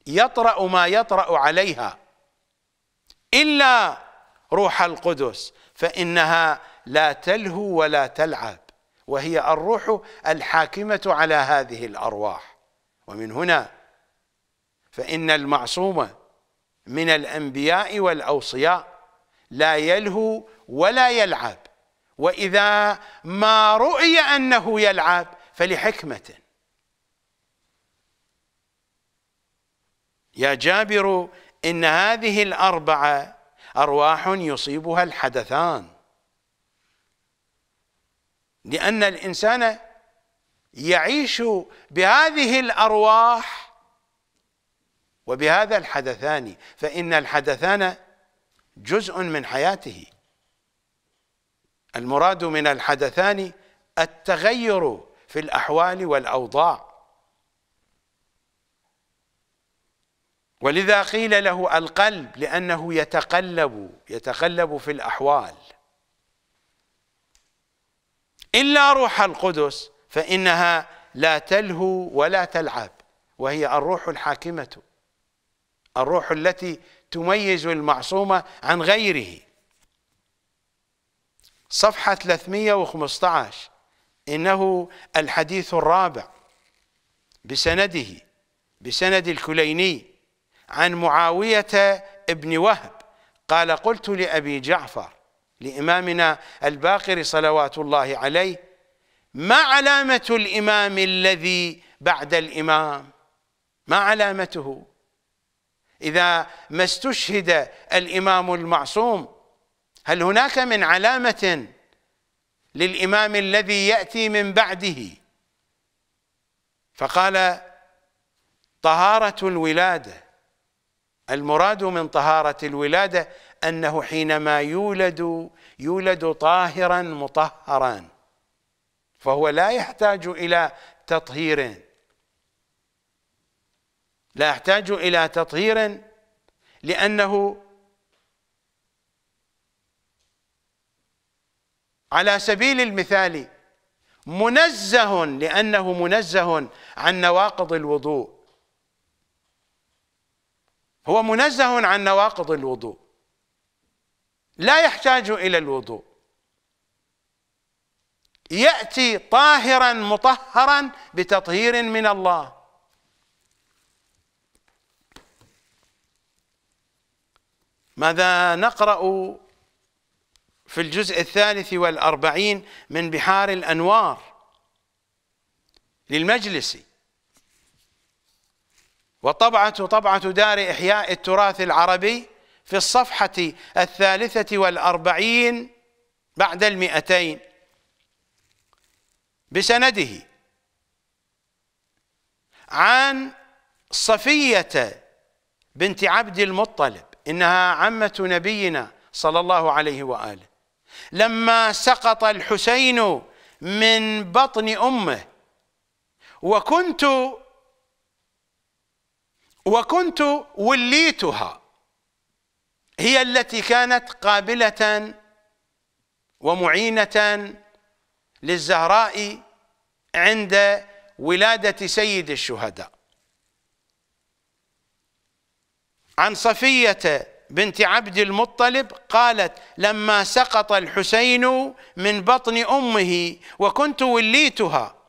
[SPEAKER 1] يطرأ ما يطرأ عليها إلا روح القدس فإنها لا تلهو ولا تلعب وهي الروح الحاكمة على هذه الأرواح ومن هنا فإن المعصوم من الأنبياء والأوصياء لا يلهو ولا يلعب وإذا ما رؤي أنه يلعب فلحكمة يا جابر إن هذه الأربعة أرواح يصيبها الحدثان لأن الإنسان يعيش بهذه الأرواح وبهذا الحدثان فإن الحدثان جزء من حياته المراد من الحدثان التغير في الأحوال والأوضاع ولذا قيل له القلب لأنه يتقلب يتقلب في الأحوال إلا روح القدس فإنها لا تلهو ولا تلعب وهي الروح الحاكمة الروح التي تميز المعصومة عن غيره صفحة 315 إنه الحديث الرابع بسنده بسند الكليني عن معاوية ابن وهب قال قلت لأبي جعفر لإمامنا الباقر صلوات الله عليه ما علامة الإمام الذي بعد الإمام ما علامته إذا ما استشهد الإمام المعصوم هل هناك من علامة للإمام الذي يأتي من بعده فقال طهارة الولادة المراد من طهارة الولادة أنه حينما يولد يولد طاهرا مطهرا فهو لا يحتاج إلى تطهير لا يحتاج إلى تطهير لأنه على سبيل المثال منزه لأنه منزه عن نواقض الوضوء هو منزه عن نواقض الوضوء لا يحتاج الى الوضوء ياتي طاهرا مطهرا بتطهير من الله ماذا نقرا في الجزء الثالث والأربعين من بحار الأنوار للمجلسي وطبعة طبعة دار إحياء التراث العربي في الصفحة الثالثة والأربعين بعد المئتين بسنده عن صفية بنت عبد المطلب إنها عمة نبينا صلى الله عليه وآله لما سقط الحسين من بطن أمه وكنت وكنت وليتها هي التي كانت قابلة ومعينة للزهراء عند ولادة سيد الشهداء عن صفية بنت عبد المطلب قالت لما سقط الحسين من بطن أمه وكنت وليتها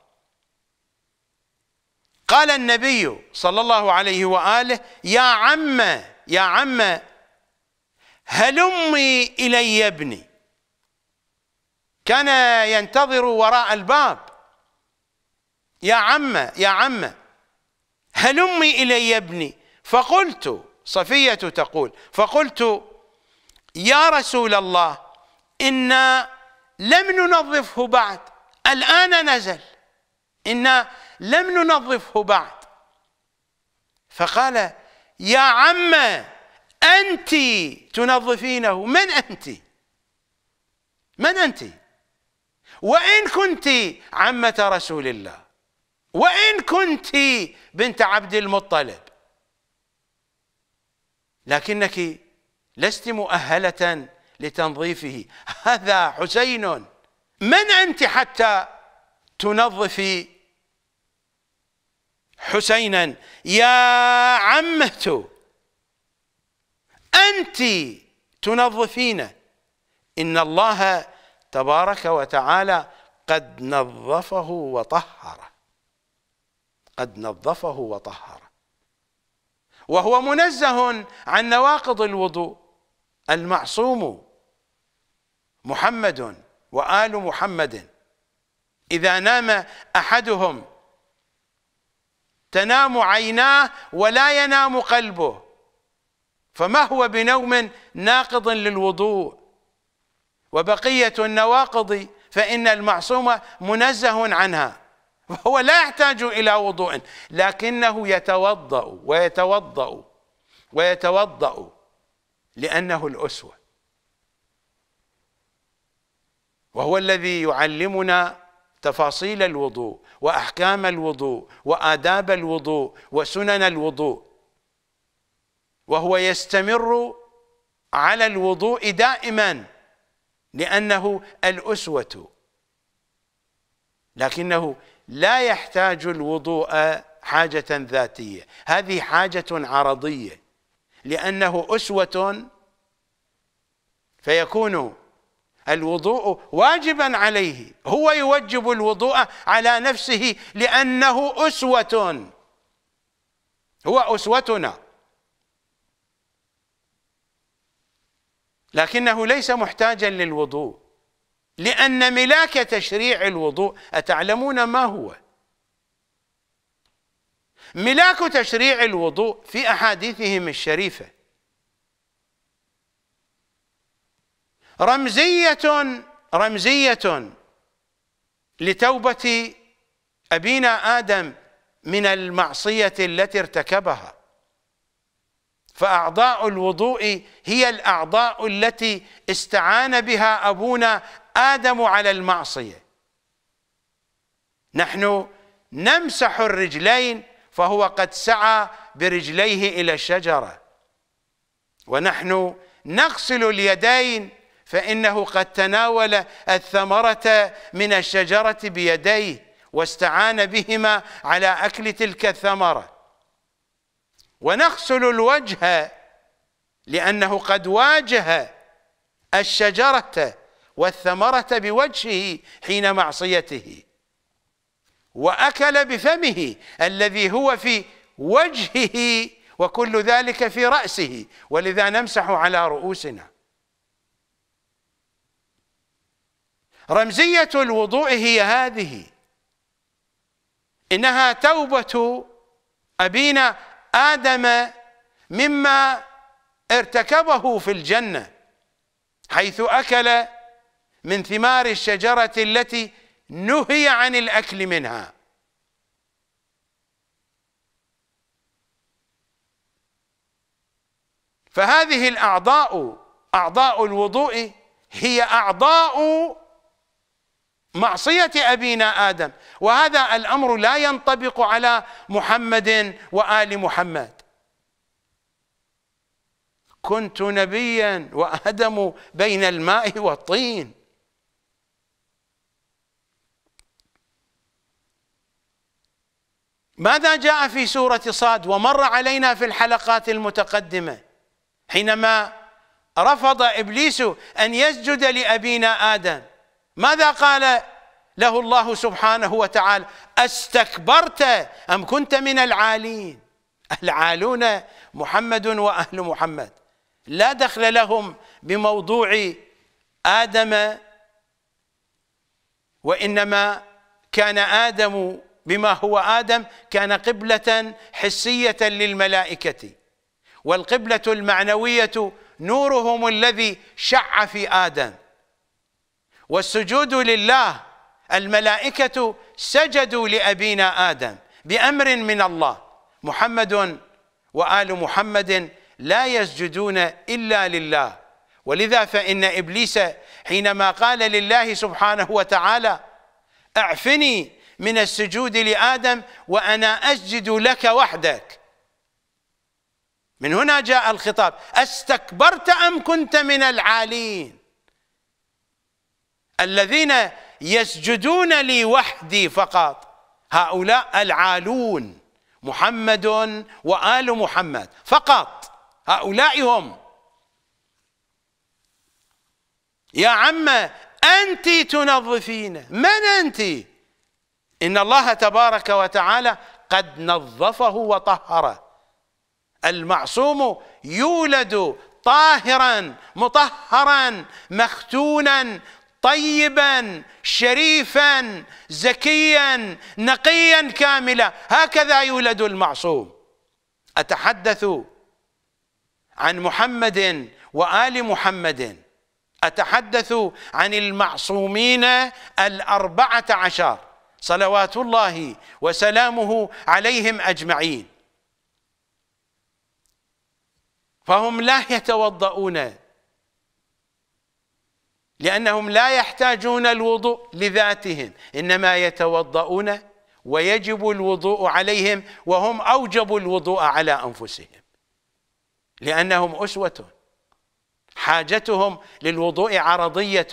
[SPEAKER 1] قال النبي صلى الله عليه وآله يا عم يا عم هلمي إلي يا ابني كان ينتظر وراء الباب يا عم يا عم هلمي إلي يا ابني فقلت صفية تقول فقلت يا رسول الله إنا لم ننظفه بعد الآن نزل إنا لم ننظفه بعد فقال يا عمه أنت تنظفينه من أنت من أنت وإن كنت عمة رسول الله وإن كنت بنت عبد المطلب لكنك لست مؤهلة لتنظيفه هذا حسين من أنت حتى تنظفي حسينا يا عمه أنت تنظفينه إن الله تبارك وتعالى قد نظفه وطهره قد نظفه وطهره وهو منزه عن نواقض الوضوء المعصوم محمد وآل محمد إذا نام أحدهم تنام عيناه ولا ينام قلبه فما هو بنوم ناقض للوضوء وبقية النواقض فإن المعصومة منزه عنها وهو لا يحتاج إلى وضوء لكنه يتوضأ ويتوضأ ويتوضأ لأنه الأسوة وهو الذي يعلمنا تفاصيل الوضوء واحكام الوضوء واداب الوضوء وسنن الوضوء وهو يستمر على الوضوء دائما لانه الاسوه لكنه لا يحتاج الوضوء حاجه ذاتيه هذه حاجه عرضيه لانه اسوه فيكون الوضوء واجبا عليه هو يوجب الوضوء على نفسه لأنه أسوة هو أسوتنا لكنه ليس محتاجا للوضوء لأن ملاك تشريع الوضوء أتعلمون ما هو ملاك تشريع الوضوء في أحاديثهم الشريفة رمزية رمزية لتوبة أبينا آدم من المعصية التي ارتكبها فأعضاء الوضوء هي الأعضاء التي استعان بها أبونا آدم على المعصية نحن نمسح الرجلين فهو قد سعى برجليه إلى الشجرة ونحن نغسل اليدين فإنه قد تناول الثمرة من الشجرة بيديه واستعان بهما على أكل تلك الثمرة ونغسل الوجه لأنه قد واجه الشجرة والثمرة بوجهه حين معصيته وأكل بفمه الذي هو في وجهه وكل ذلك في رأسه ولذا نمسح على رؤوسنا رمزية الوضوء هي هذه إنها توبة أبينا آدم مما ارتكبه في الجنة حيث أكل من ثمار الشجرة التي نهي عن الأكل منها فهذه الأعضاء أعضاء الوضوء هي أعضاء معصية أبينا آدم وهذا الأمر لا ينطبق على محمد وآل محمد كنت نبيا وآدم بين الماء والطين ماذا جاء في سورة صاد ومر علينا في الحلقات المتقدمة حينما رفض إبليس أن يسجد لأبينا آدم ماذا قال له الله سبحانه وتعالى استكبرت أم كنت من العالين العالون محمد وأهل محمد لا دخل لهم بموضوع آدم وإنما كان آدم بما هو آدم كان قبلة حسية للملائكة والقبلة المعنوية نورهم الذي شع في آدم والسجود لله الملائكة سجدوا لأبينا آدم بأمر من الله محمد وآل محمد لا يسجدون إلا لله ولذا فإن إبليس حينما قال لله سبحانه وتعالى أعفني من السجود لآدم وأنا أسجد لك وحدك من هنا جاء الخطاب استكبرت أم كنت من العالين الذين يسجدون لي وحدي فقط هؤلاء العالون محمد وآل محمد فقط هؤلاء هم يا عم أنت تنظفين من أنت إن الله تبارك وتعالى قد نظفه وطهره المعصوم يولد طاهرا مطهرا مختونا طيبا شريفا زكيا نقيا كاملا هكذا يولد المعصوم اتحدث عن محمد وال محمد اتحدث عن المعصومين الاربعه عشر صلوات الله وسلامه عليهم اجمعين فهم لا يتوضؤون لأنهم لا يحتاجون الوضوء لذاتهم إنما يتوضؤون ويجب الوضوء عليهم وهم أوجبوا الوضوء على أنفسهم لأنهم أسوة حاجتهم للوضوء عرضية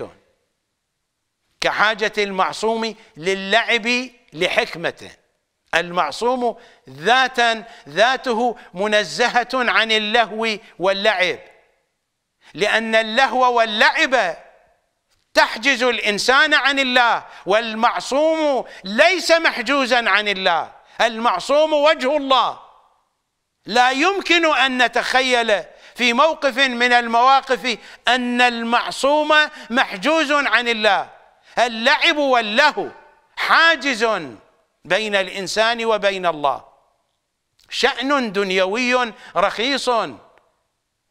[SPEAKER 1] كحاجة المعصوم للعب لحكمة المعصوم ذاتا ذاته منزهة عن اللهو واللعب لأن اللهو واللعب تحجز الانسان عن الله والمعصوم ليس محجوزا عن الله المعصوم وجه الله لا يمكن ان نتخيل في موقف من المواقف ان المعصوم محجوز عن الله اللعب واللهو حاجز بين الانسان وبين الله شان دنيوي رخيص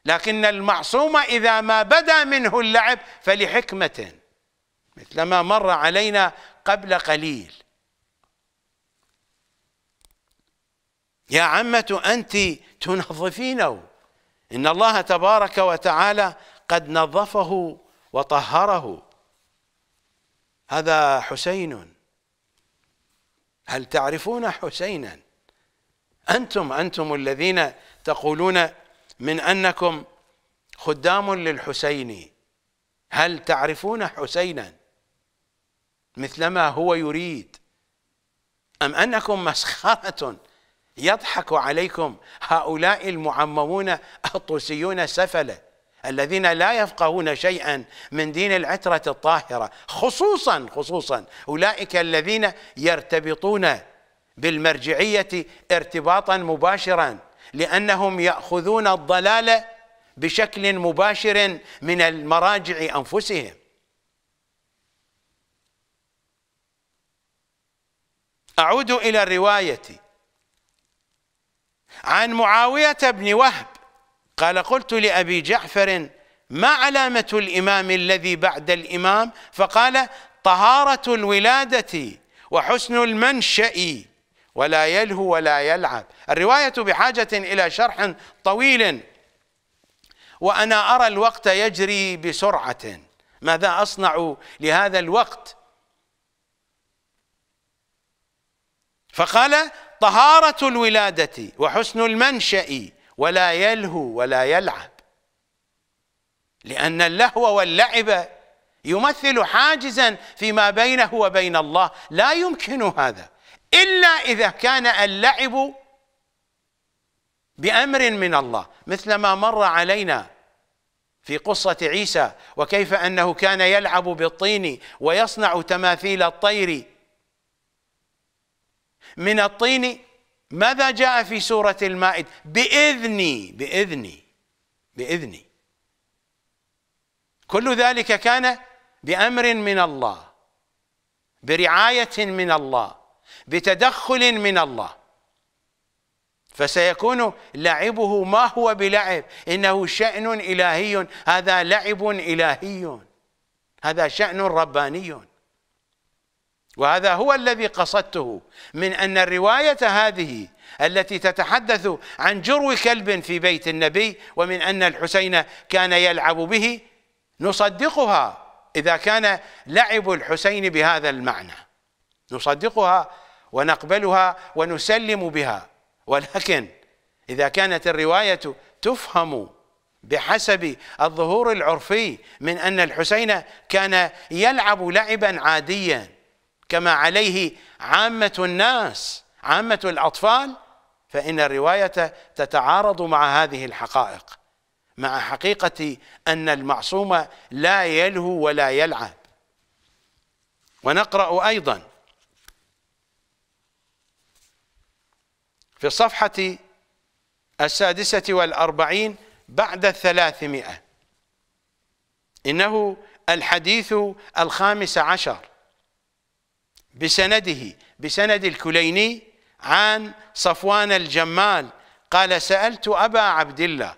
[SPEAKER 1] لكن المعصوم إذا ما بدا منه اللعب فلحكمة مثل ما مر علينا قبل قليل يا عمة أنت تنظفينه إن الله تبارك وتعالى قد نظفه وطهره هذا حسين هل تعرفون حسينا أنتم أنتم الذين تقولون من أنكم خدام للحسين هل تعرفون حسينا مثلما هو يريد أم أنكم مسخرة يضحك عليكم هؤلاء المعممون الطوسيون سفلة الذين لا يفقهون شيئا من دين العترة الطاهرة خصوصا خصوصا أولئك الذين يرتبطون بالمرجعية ارتباطا مباشرا لأنهم يأخذون الضلالة بشكل مباشر من المراجع أنفسهم أعود إلى الرواية عن معاوية بن وهب قال قلت لأبي جعفر ما علامة الإمام الذي بعد الإمام فقال طهارة الولادة وحسن المنشأ ولا يلهو ولا يلعب الرواية بحاجة إلى شرح طويل وأنا أرى الوقت يجري بسرعة ماذا أصنع لهذا الوقت فقال طهارة الولادة وحسن المنشأ ولا يلهو ولا يلعب لأن اللهو واللعب يمثل حاجزا فيما بينه وبين الله لا يمكن هذا إلا إذا كان اللعب بأمر من الله مثل ما مر علينا في قصة عيسى وكيف أنه كان يلعب بالطين ويصنع تماثيل الطير من الطين ماذا جاء في سورة المائد بإذني بإذني بإذني كل ذلك كان بأمر من الله برعاية من الله بتدخل من الله فسيكون لعبه ما هو بلعب إنه شأن إلهي هذا لعب إلهي هذا شأن رباني وهذا هو الذي قصدته من أن الرواية هذه التي تتحدث عن جرو كلب في بيت النبي ومن أن الحسين كان يلعب به نصدقها إذا كان لعب الحسين بهذا المعنى نصدقها ونقبلها ونسلم بها ولكن إذا كانت الرواية تفهم بحسب الظهور العرفي من أن الحسين كان يلعب لعبا عاديا كما عليه عامة الناس عامة الأطفال فإن الرواية تتعارض مع هذه الحقائق مع حقيقة أن المعصوم لا يلهو ولا يلعب ونقرأ أيضا في الصفحة السادسة والأربعين بعد الثلاثمائة إنه الحديث الخامس عشر بسنده بسند الكليني عن صفوان الجمال قال سألت أبا عبد الله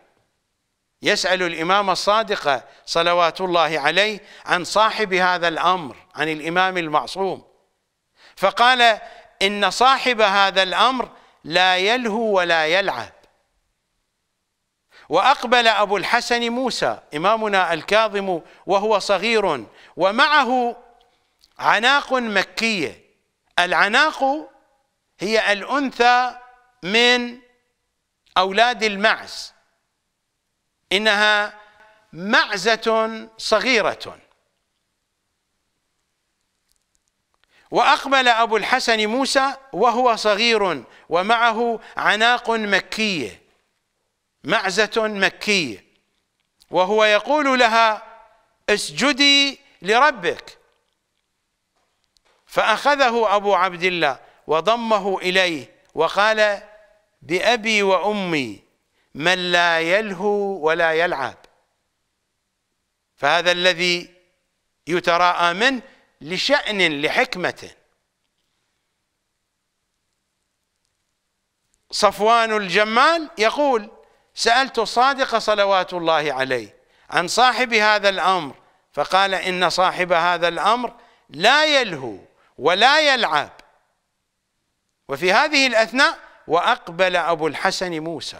[SPEAKER 1] يسأل الإمام الصادق صلوات الله عليه عن صاحب هذا الأمر عن الإمام المعصوم فقال إن صاحب هذا الأمر لا يلهو ولا يلعب واقبل ابو الحسن موسى امامنا الكاظم وهو صغير ومعه عناق مكيه العناق هي الانثى من اولاد المعز انها معزه صغيره وأقبل أبو الحسن موسى وهو صغير ومعه عناق مكية معزة مكية وهو يقول لها اسجدي لربك فأخذه أبو عبد الله وضمه إليه وقال بأبي وأمي من لا يلهو ولا يلعب فهذا الذي يتراءى منه لشأن لحكمة صفوان الجمال يقول سألت صادق صلوات الله عليه عن صاحب هذا الأمر فقال إن صاحب هذا الأمر لا يلهو ولا يلعب وفي هذه الأثناء وأقبل أبو الحسن موسى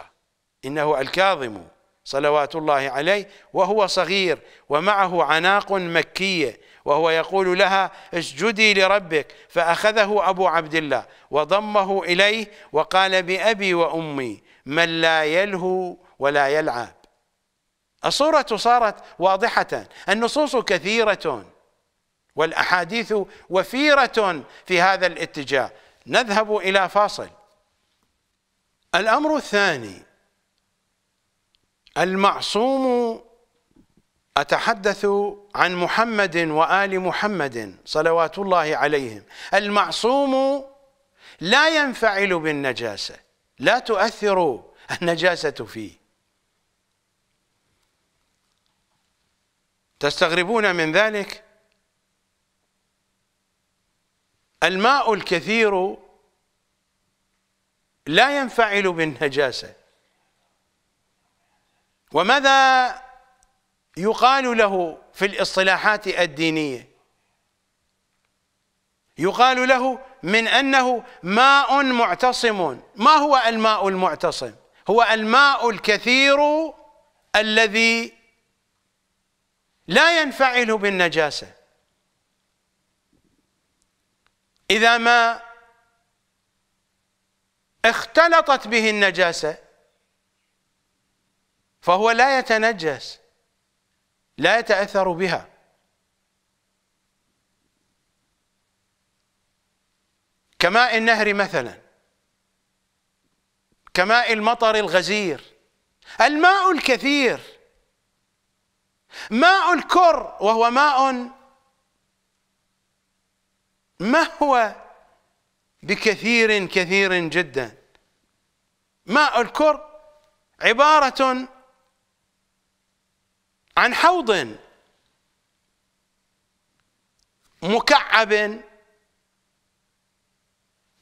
[SPEAKER 1] إنه الكاظم صلوات الله عليه وهو صغير ومعه عناق مكية وهو يقول لها اسجدي لربك فأخذه أبو عبد الله وضمه إليه وقال بأبي وأمي من لا يلهو ولا يلعب الصورة صارت واضحة النصوص كثيرة والأحاديث وفيرة في هذا الاتجاه نذهب إلى فاصل الأمر الثاني المعصوم أتحدث عن محمد وآل محمد صلوات الله عليهم المعصوم لا ينفعل بالنجاسة لا تؤثر النجاسة فيه تستغربون من ذلك الماء الكثير لا ينفعل بالنجاسة وماذا يقال له في الاصطلاحات الدينية يقال له من أنه ماء معتصم ما هو الماء المعتصم هو الماء الكثير الذي لا ينفعل بالنجاسة إذا ما اختلطت به النجاسة فهو لا يتنجس لا يتأثر بها كماء النهر مثلا كماء المطر الغزير الماء الكثير ماء الكر وهو ماء ما هو بكثير كثير جدا ماء الكر عبارة عن حوض مكعب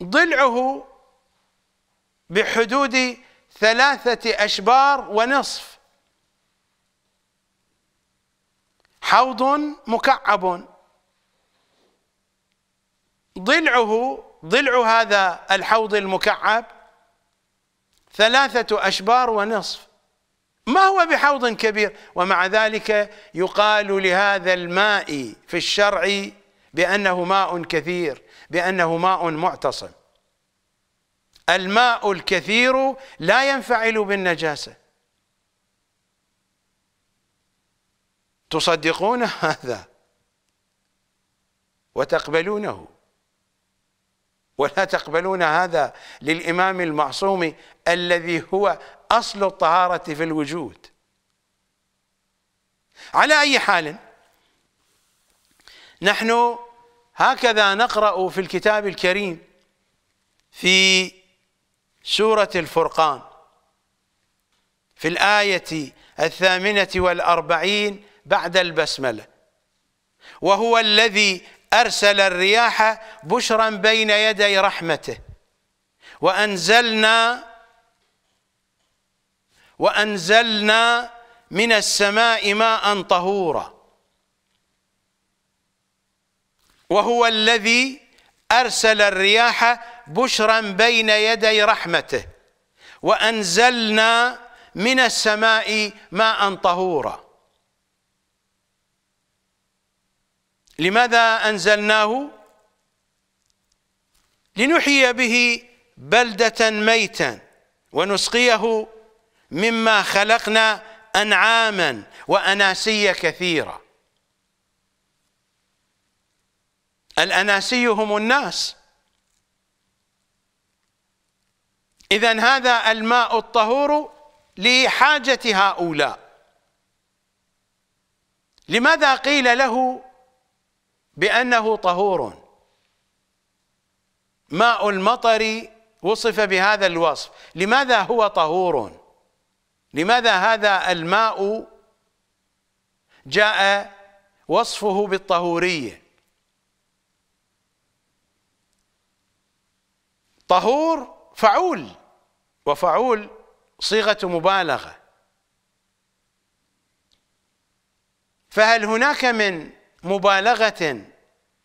[SPEAKER 1] ضلعه بحدود ثلاثة أشبار ونصف حوض مكعب ضلعه ضلع هذا الحوض المكعب ثلاثة أشبار ونصف ما هو بحوض كبير ومع ذلك يقال لهذا الماء في الشرع بأنه ماء كثير بأنه ماء معتصم الماء الكثير لا ينفعل بالنجاسة تصدقون هذا وتقبلونه ولا تقبلون هذا للإمام المعصوم الذي هو أصل الطهارة في الوجود على أي حال نحن هكذا نقرأ في الكتاب الكريم في سورة الفرقان في الآية الثامنة والأربعين بعد البسملة وهو الذي أرسل الرياح بشرا بين يدي رحمته وأنزلنا وأنزلنا من السماء ماء طهورا وهو الذي أرسل الرياح بشرا بين يدي رحمته وأنزلنا من السماء ماء طهورا لماذا أنزلناه؟ لنحيي به بلدة ميتا ونسقيه مما خلقنا أنعاما وأناسية كثيرة الأناسي هم الناس إذا هذا الماء الطهور لحاجة هؤلاء لماذا قيل له بأنه طهور ماء المطر وصف بهذا الوصف لماذا هو طهور لماذا هذا الماء جاء وصفه بالطهورية طهور فعول وفعول صيغة مبالغة فهل هناك من مبالغة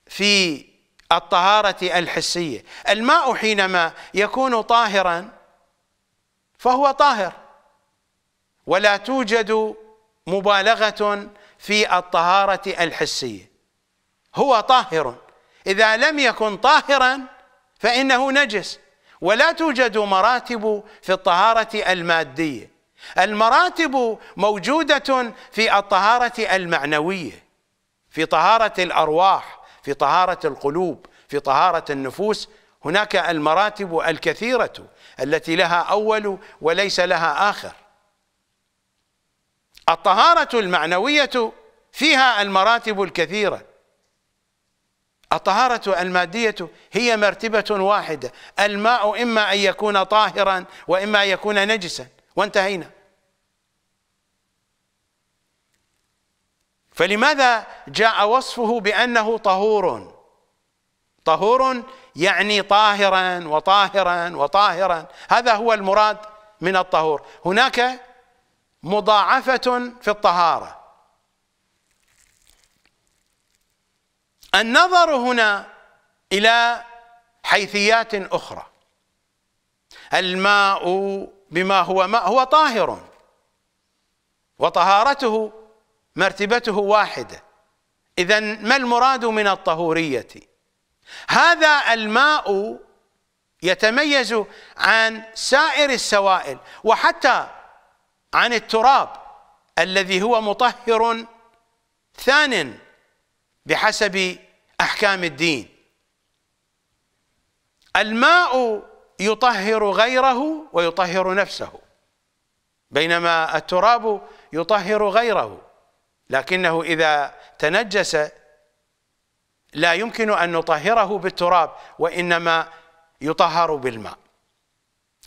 [SPEAKER 1] في الطهارة الحسية الماء حينما يكون طاهرا فهو طاهر ولا توجد مبالغه في الطهاره الحسيه هو طاهر اذا لم يكن طاهرا فانه نجس ولا توجد مراتب في الطهاره الماديه المراتب موجوده في الطهاره المعنويه في طهاره الارواح في طهاره القلوب في طهاره النفوس هناك المراتب الكثيره التي لها اول وليس لها اخر الطهارة المعنوية فيها المراتب الكثيرة الطهارة المادية هي مرتبة واحدة الماء إما أن يكون طاهرا وإما أن يكون نجسا وانتهينا فلماذا جاء وصفه بأنه طهور طهور يعني طاهرا وطاهرا وطاهرا هذا هو المراد من الطهور هناك مضاعفة في الطهارة النظر هنا إلى حيثيات أخرى الماء بما هو ماء هو طاهر وطهارته مرتبته واحدة إذا ما المراد من الطهورية هذا الماء يتميز عن سائر السوائل وحتى عن التراب الذي هو مطهر ثان بحسب أحكام الدين الماء يطهر غيره ويطهر نفسه بينما التراب يطهر غيره لكنه إذا تنجس لا يمكن أن نطهره بالتراب وإنما يطهر بالماء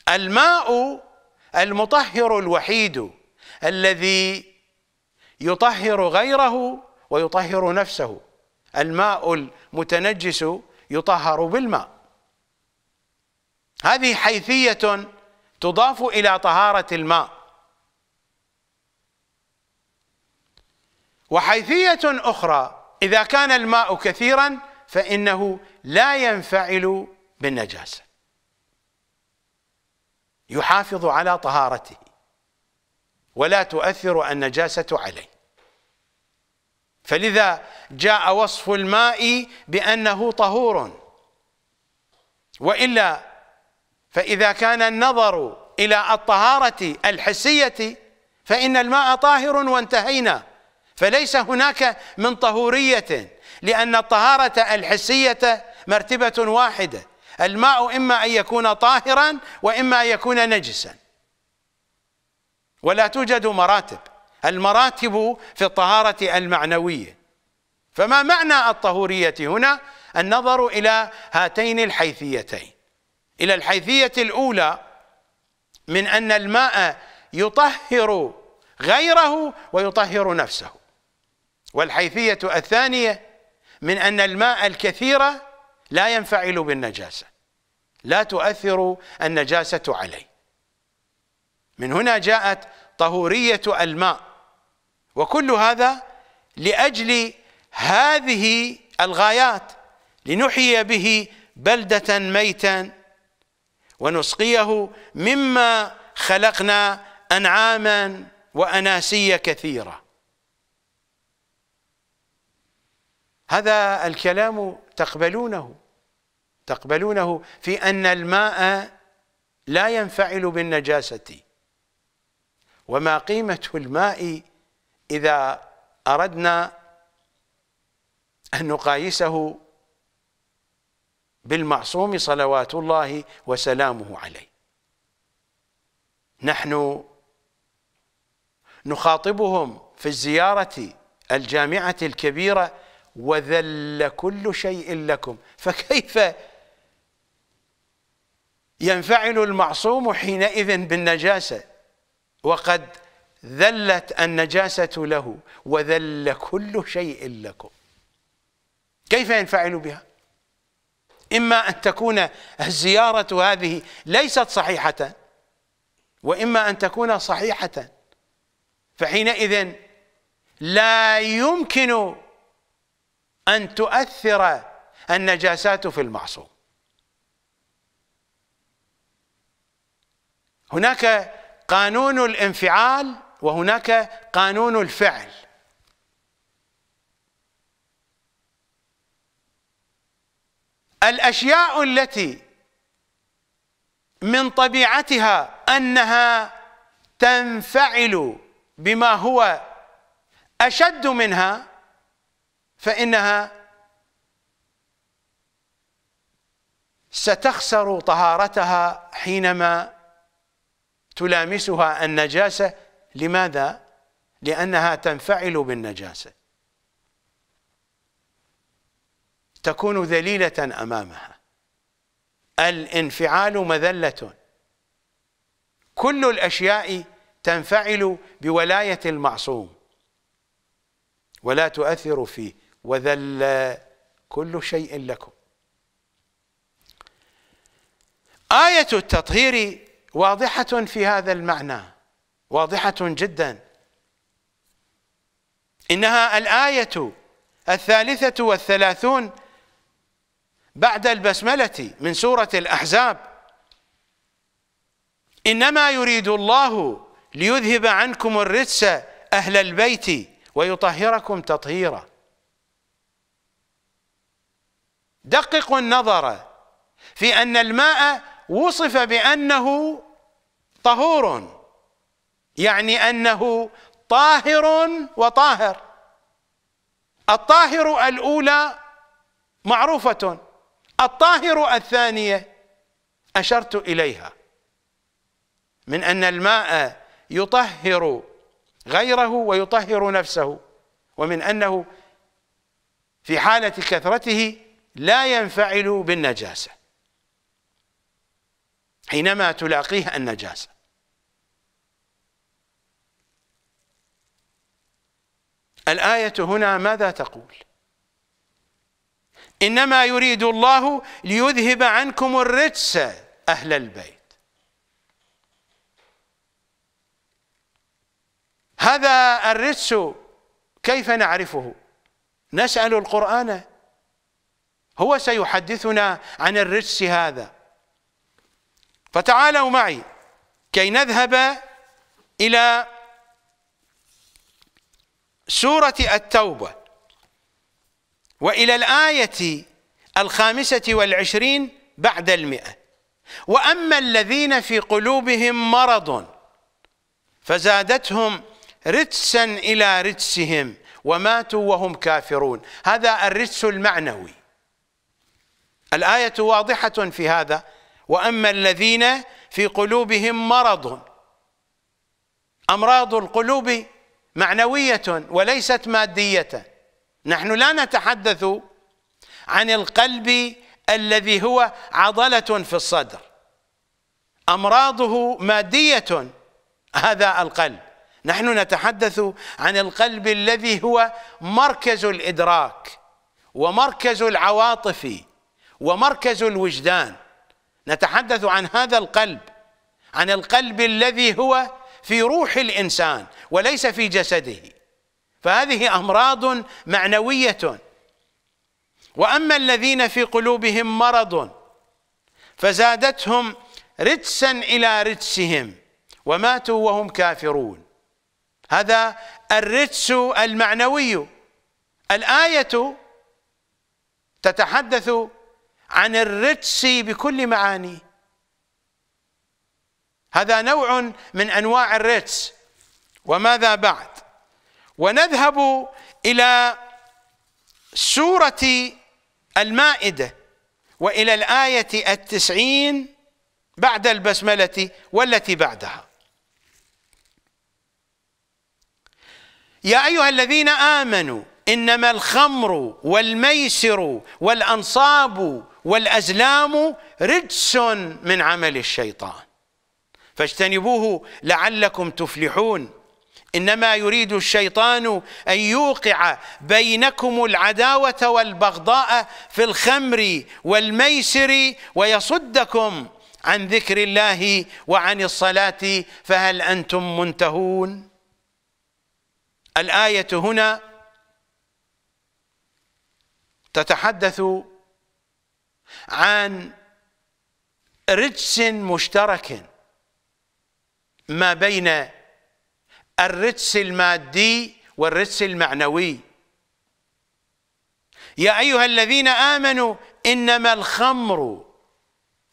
[SPEAKER 1] الماء المطهر الوحيد الذي يطهر غيره ويطهر نفسه الماء المتنجس يطهر بالماء هذه حيثية تضاف إلى طهارة الماء وحيثية أخرى إذا كان الماء كثيرا فإنه لا ينفعل بالنجاسة يحافظ على طهارته ولا تؤثر النجاسة عليه فلذا جاء وصف الماء بأنه طهور وإلا فإذا كان النظر إلى الطهارة الحسية فإن الماء طاهر وانتهينا فليس هناك من طهورية لأن الطهارة الحسية مرتبة واحدة الماء إما أن يكون طاهرا وإما أن يكون نجسا ولا توجد مراتب المراتب في الطهارة المعنوية فما معنى الطهورية هنا النظر إلى هاتين الحيثيتين إلى الحيثية الأولى من أن الماء يطهر غيره ويطهر نفسه والحيثية الثانية من أن الماء الكثير لا ينفعل بالنجاسة لا تؤثر النجاسة عليه من هنا جاءت طهورية الماء وكل هذا لأجل هذه الغايات لنحيي به بلدة ميتا ونسقيه مما خلقنا أنعاما وأناسية كثيرة هذا الكلام تقبلونه تقبلونه في أن الماء لا ينفعل بالنجاسة وما قيمة الماء إذا أردنا أن نقايسه بالمعصوم صلوات الله وسلامه عليه نحن نخاطبهم في الزيارة الجامعة الكبيرة وذل كل شيء لكم فكيف ينفعل المعصوم حينئذ بالنجاسة وقد ذلت النجاسة له وذل كل شيء لكم كيف ينفعل بها إما أن تكون الزيارة هذه ليست صحيحة وإما أن تكون صحيحة فحينئذ لا يمكن أن تؤثر النجاسات في المعصوم هناك قانون الانفعال وهناك قانون الفعل الأشياء التي من طبيعتها أنها تنفعل بما هو أشد منها فإنها ستخسر طهارتها حينما تلامسها النجاسة لماذا؟ لأنها تنفعل بالنجاسة تكون ذليلة أمامها الانفعال مذلة كل الأشياء تنفعل بولاية المعصوم ولا تؤثر فيه وذل كل شيء لكم آية التطهير واضحة في هذا المعنى واضحة جدا إنها الآية الثالثة والثلاثون بعد البسملة من سورة الأحزاب إنما يريد الله ليذهب عنكم الرجس أهل البيت ويطهركم تطهيراً دققوا النظر في أن الماء وصف بأنه طهور يعني أنه طاهر وطاهر الطاهر الأولى معروفة الطاهر الثانية أشرت إليها من أن الماء يطهر غيره ويطهر نفسه ومن أنه في حالة كثرته لا ينفعل بالنجاسة حينما تلاقيه النجاسة الآية هنا ماذا تقول إنما يريد الله ليذهب عنكم الرجس أهل البيت هذا الرجس كيف نعرفه نسأل القرآن هو سيحدثنا عن الرجس هذا فتعالوا معي كي نذهب إلى سورة التوبة وإلى الآية الخامسة والعشرين بعد المئة وأما الذين في قلوبهم مرض فزادتهم رجسا إلى رجسهم وماتوا وهم كافرون هذا الرجس المعنوي الآية واضحة في هذا وأما الذين في قلوبهم مرض أمراض القلوب معنوية وليست مادية نحن لا نتحدث عن القلب الذي هو عضلة في الصدر أمراضه مادية هذا القلب نحن نتحدث عن القلب الذي هو مركز الإدراك ومركز العواطف ومركز الوجدان نتحدث عن هذا القلب عن القلب الذي هو في روح الإنسان وليس في جسده فهذه أمراض معنوية وأما الذين في قلوبهم مرض فزادتهم رجسا إلى رجسهم وماتوا وهم كافرون هذا الرجس المعنوي الآية تتحدث عن الرجس بكل معانيه هذا نوع من انواع الرجس وماذا بعد ونذهب الى سوره المائده والى الايه التسعين بعد البسمله والتي بعدها يا ايها الذين امنوا انما الخمر والميسر والانصاب والأزلام رجس من عمل الشيطان فاجتنبوه لعلكم تفلحون إنما يريد الشيطان أن يوقع بينكم العداوة والبغضاء في الخمر والميسر ويصدكم عن ذكر الله وعن الصلاة فهل أنتم منتهون الآية هنا تتحدث عن رجس مشترك ما بين الرجس المادي والرجس المعنوي يا أيها الذين آمنوا إنما الخمر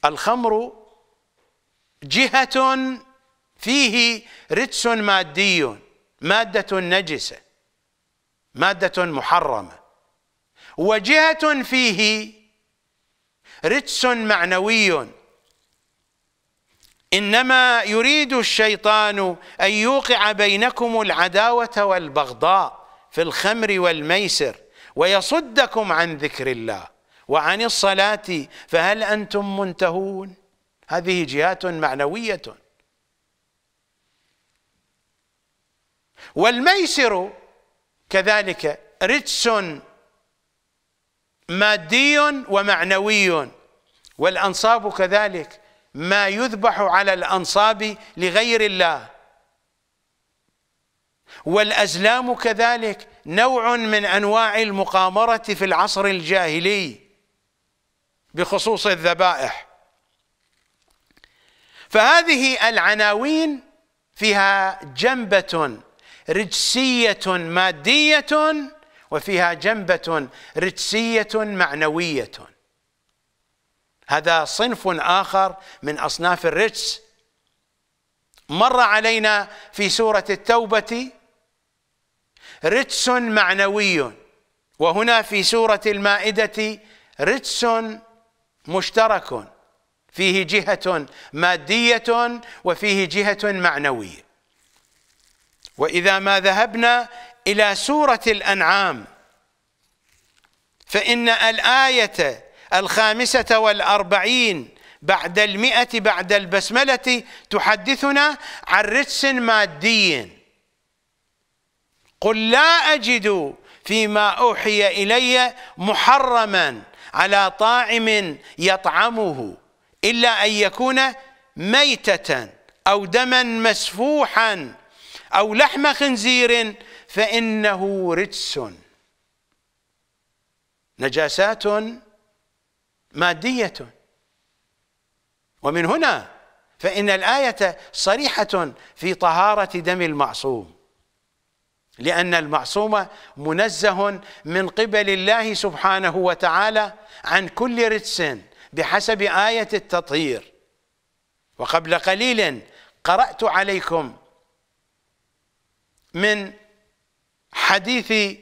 [SPEAKER 1] الخمر جهة فيه رجس مادي مادة نجسة مادة محرمة وجهة فيه رجس معنوي انما يريد الشيطان ان يوقع بينكم العداوه والبغضاء في الخمر والميسر ويصدكم عن ذكر الله وعن الصلاه فهل انتم منتهون هذه جهات معنويه والميسر كذلك رجس مادي ومعنوي والأنصاب كذلك ما يذبح على الأنصاب لغير الله والأزلام كذلك نوع من أنواع المقامرة في العصر الجاهلي بخصوص الذبائح فهذه العناوين فيها جنبة رجسية مادية وفيها جنبة رجسية معنوية هذا صنف آخر من أصناف الرجس مر علينا في سورة التوبة رجس معنوي وهنا في سورة المائدة رجس مشترك فيه جهة مادية وفيه جهة معنوية وإذا ما ذهبنا إلى سورة الأنعام فإن الآية الخامسة والأربعين بعد المئة بعد البسملة تحدثنا عن رجس مادي قل لا أجد فيما أوحي إلي محرما على طاعم يطعمه إلا أن يكون ميتة أو دما مسفوحا أو لحم خنزير فإنه رجس نجاسات مادية ومن هنا فإن الآية صريحة في طهارة دم المعصوم لأن المعصوم منزه من قبل الله سبحانه وتعالى عن كل رجس بحسب آية التطهير وقبل قليل قرأت عليكم من حديث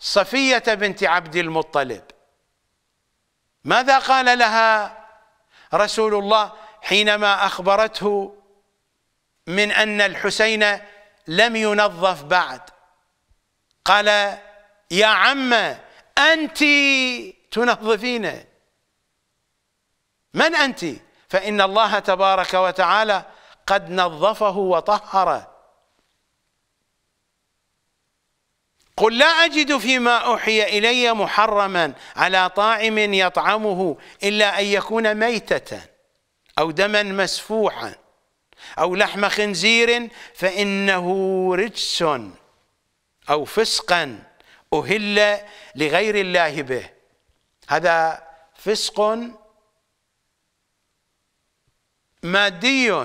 [SPEAKER 1] صفية بنت عبد المطلب ماذا قال لها رسول الله حينما أخبرته من أن الحسين لم ينظف بعد قال يا عمه أنت تنظفينه من أنت فإن الله تبارك وتعالى قد نظفه وطهره قل لا أجد فيما أوحي إلي محرما على طاعم يطعمه إلا أن يكون ميتة أو دما مسفوحا أو لحم خنزير فإنه رجس أو فسقا أهل لغير الله به هذا فسق مادي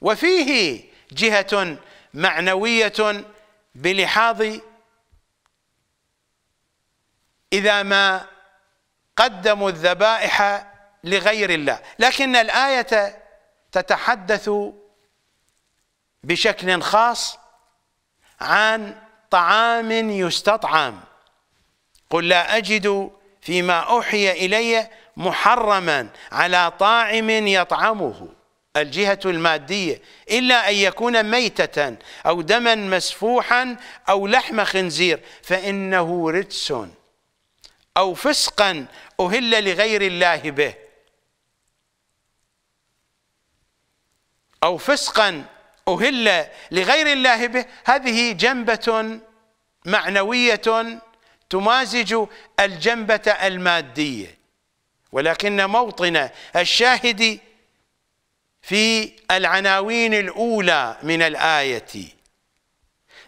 [SPEAKER 1] وفيه جهة معنوية بلحاظ إذا ما قدموا الذبائح لغير الله لكن الآية تتحدث بشكل خاص عن طعام يستطعم قل لا أجد فيما أوحي إلي محرما على طاعم يطعمه الجهة المادية إلا أن يكون ميتة أو دما مسفوحا أو لحم خنزير فإنه رجس أو فسقا أهل لغير الله به أو فسقا أهل لغير الله به هذه جنبة معنوية تمازج الجنبة المادية ولكن موطن الشاهد في العناوين الأولى من الآية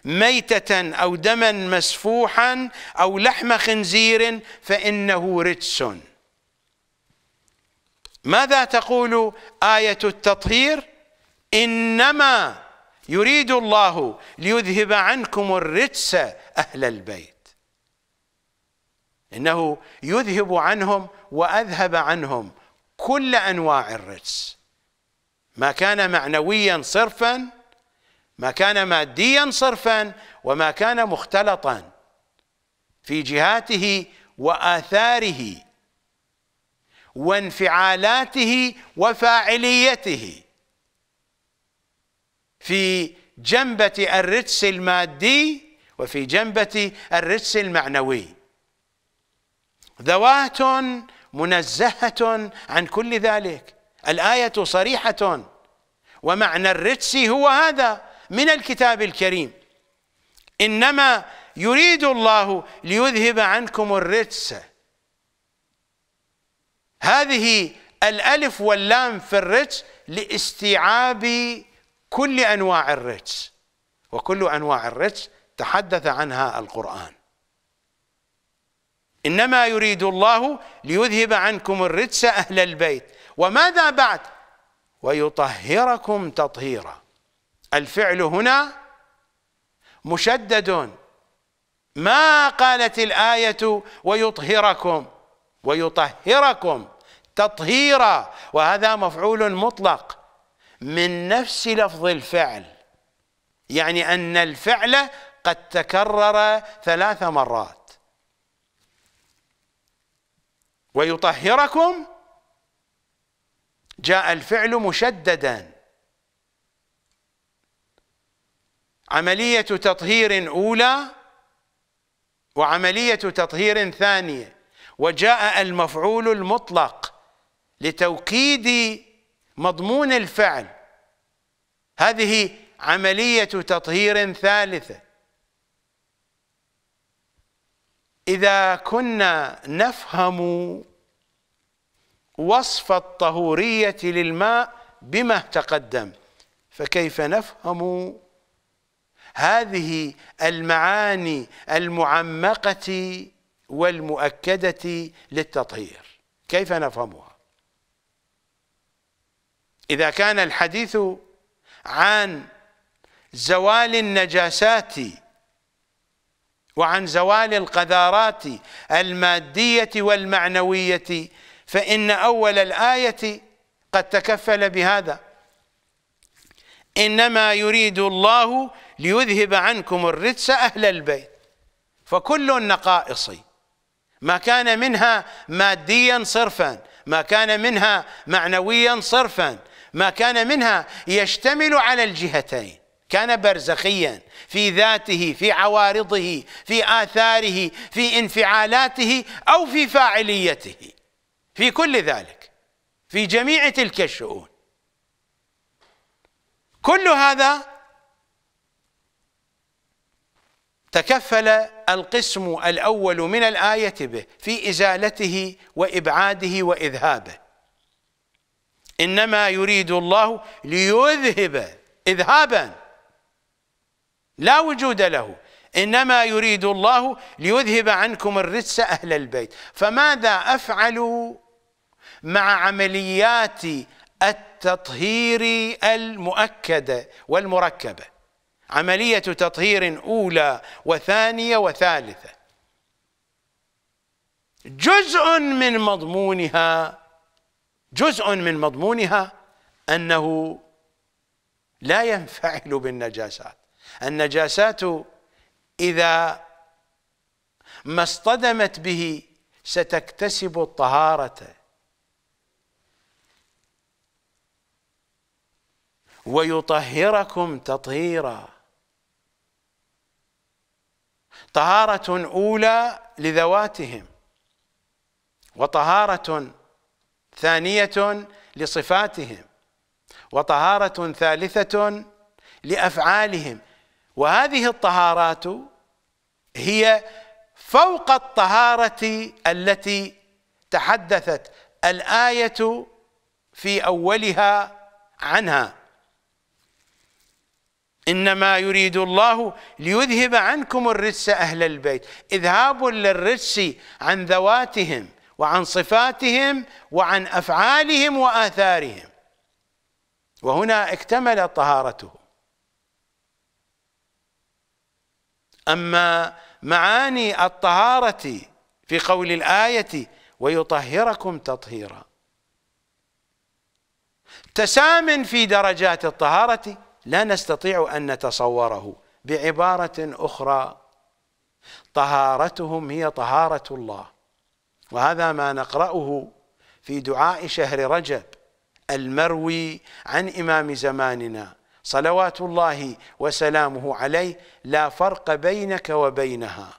[SPEAKER 1] ميتة أو دما مسفوحا أو لحم خنزير فإنه رجس ماذا تقول آية التطهير إنما يريد الله ليذهب عنكم الرجس أهل البيت إنه يذهب عنهم وأذهب عنهم كل أنواع الرجس ما كان معنويا صرفا ما كان ماديا صرفا وما كان مختلطا في جهاته واثاره وانفعالاته وفاعليته في جنبه الرجس المادي وفي جنبه الرجس المعنوي ذوات منزهه عن كل ذلك الآية صريحة ومعنى الرجس هو هذا من الكتاب الكريم إنما يريد الله ليذهب عنكم الرجس هذه الألف واللام في الرجس لاستيعاب كل أنواع الرجس وكل أنواع الرجس تحدث عنها القرآن إنما يريد الله ليذهب عنكم الرجس أهل البيت وماذا بعد ويطهركم تطهيرا الفعل هنا مشدد ما قالت الآية ويطهركم ويطهركم تطهيرا وهذا مفعول مطلق من نفس لفظ الفعل يعني أن الفعل قد تكرر ثلاث مرات ويطهركم جاء الفعل مشددا عملية تطهير أولى وعملية تطهير ثانية وجاء المفعول المطلق لتوكيد مضمون الفعل هذه عملية تطهير ثالثة إذا كنا نفهم وصف الطهورية للماء بما تقدم فكيف نفهم هذه المعاني المعمقة والمؤكدة للتطهير كيف نفهمها إذا كان الحديث عن زوال النجاسات وعن زوال القذارات المادية والمعنوية فإن أول الآية قد تكفل بهذا إنما يريد الله ليذهب عنكم الرجس أهل البيت فكل النقائص ما كان منها ماديا صرفا ما كان منها معنويا صرفا ما كان منها يشتمل على الجهتين كان برزخيا في ذاته في عوارضه في آثاره في انفعالاته أو في فاعليته في كل ذلك في جميع تلك الشؤون كل هذا تكفل القسم الأول من الآية به في إزالته وإبعاده وإذهابه إنما يريد الله ليذهب إذهابا لا وجود له إنما يريد الله ليذهب عنكم الرجس أهل البيت فماذا أفعل مع عمليات التطهير المؤكده والمركبه عمليه تطهير اولى وثانيه وثالثه جزء من مضمونها جزء من مضمونها انه لا ينفعل بالنجاسات النجاسات اذا ما اصطدمت به ستكتسب الطهاره ويطهركم تطهيرا طهارة أولى لذواتهم وطهارة ثانية لصفاتهم وطهارة ثالثة لأفعالهم وهذه الطهارات هي فوق الطهارة التي تحدثت الآية في أولها عنها إنما يريد الله ليذهب عنكم الرجس أهل البيت إذهاب للرجس عن ذواتهم وعن صفاتهم وعن أفعالهم وآثارهم وهنا اكتمل طهارته أما معاني الطهارة في قول الآية ويطهركم تطهيرا تسامن في درجات الطهارة لا نستطيع أن نتصوره بعبارة أخرى طهارتهم هي طهارة الله وهذا ما نقرأه في دعاء شهر رجب المروي عن إمام زماننا صلوات الله وسلامه عليه لا فرق بينك وبينها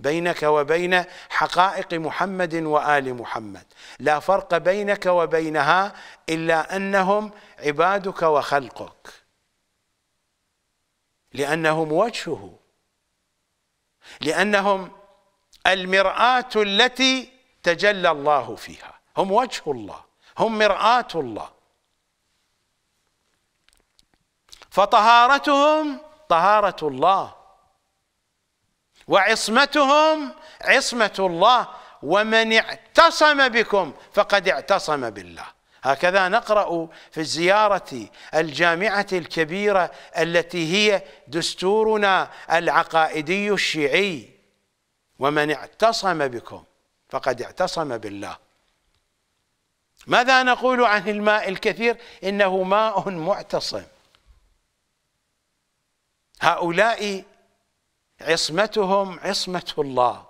[SPEAKER 1] بينك وبين حقائق محمد وآل محمد لا فرق بينك وبينها إلا أنهم عبادك وخلقك لأنهم وجهه لأنهم المرآة التي تجلى الله فيها هم وجه الله هم مرآة الله فطهارتهم طهارة الله وعصمتهم عصمة الله ومن اعتصم بكم فقد اعتصم بالله هكذا نقرأ في الزيارة الجامعة الكبيرة التي هي دستورنا العقائدي الشيعي ومن اعتصم بكم فقد اعتصم بالله ماذا نقول عن الماء الكثير إنه ماء معتصم هؤلاء عصمتهم عصمة الله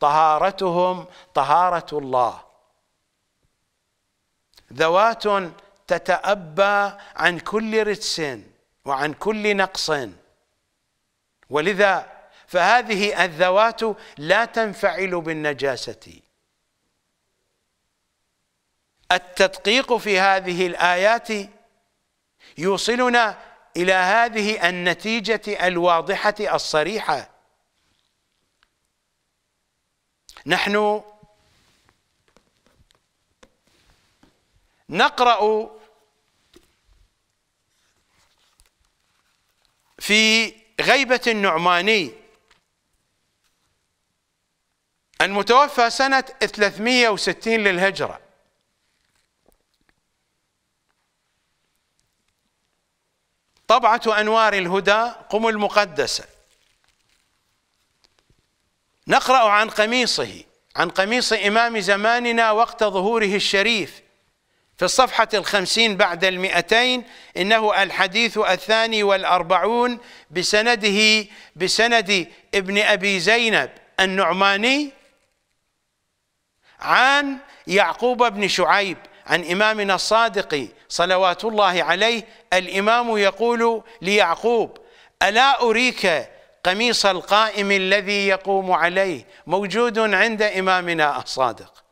[SPEAKER 1] طهارتهم طهارة الله ذوات تتأبى عن كل رجس وعن كل نقص ولذا فهذه الذوات لا تنفعل بالنجاسة التدقيق في هذه الآيات يوصلنا إلى هذه النتيجة الواضحة الصريحة نحن نقرأ في غيبة النعماني المتوفى سنة 360 للهجرة طبعة أنوار الهدى قم المقدسة نقرأ عن قميصه عن قميص إمام زماننا وقت ظهوره الشريف في الصفحة الخمسين بعد المئتين إنه الحديث الثاني والأربعون بسنده بسند ابن أبي زينب النعماني عن يعقوب بن شعيب عن إمامنا الصادق صلوات الله عليه الإمام يقول ليعقوب ألا أريك قميص القائم الذي يقوم عليه موجود عند إمامنا الصادق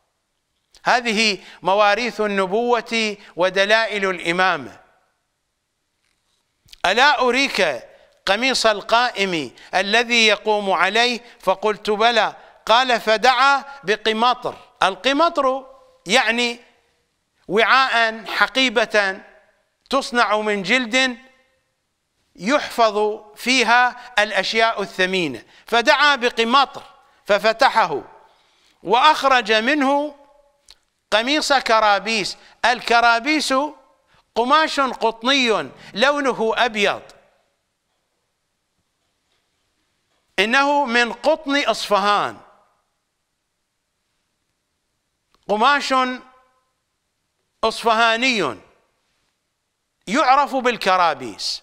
[SPEAKER 1] هذه مواريث النبوة ودلائل الإمامة ألا أريك قميص القائم الذي يقوم عليه فقلت بلى قال فدعا بقمطر القمطر يعني وعاء حقيبة تصنع من جلد يحفظ فيها الأشياء الثمينة فدعا بقمطر ففتحه وأخرج منه قميص كرابيس الكرابيس قماش قطني لونه أبيض إنه من قطن أصفهان قماش أصفهاني يعرف بالكرابيس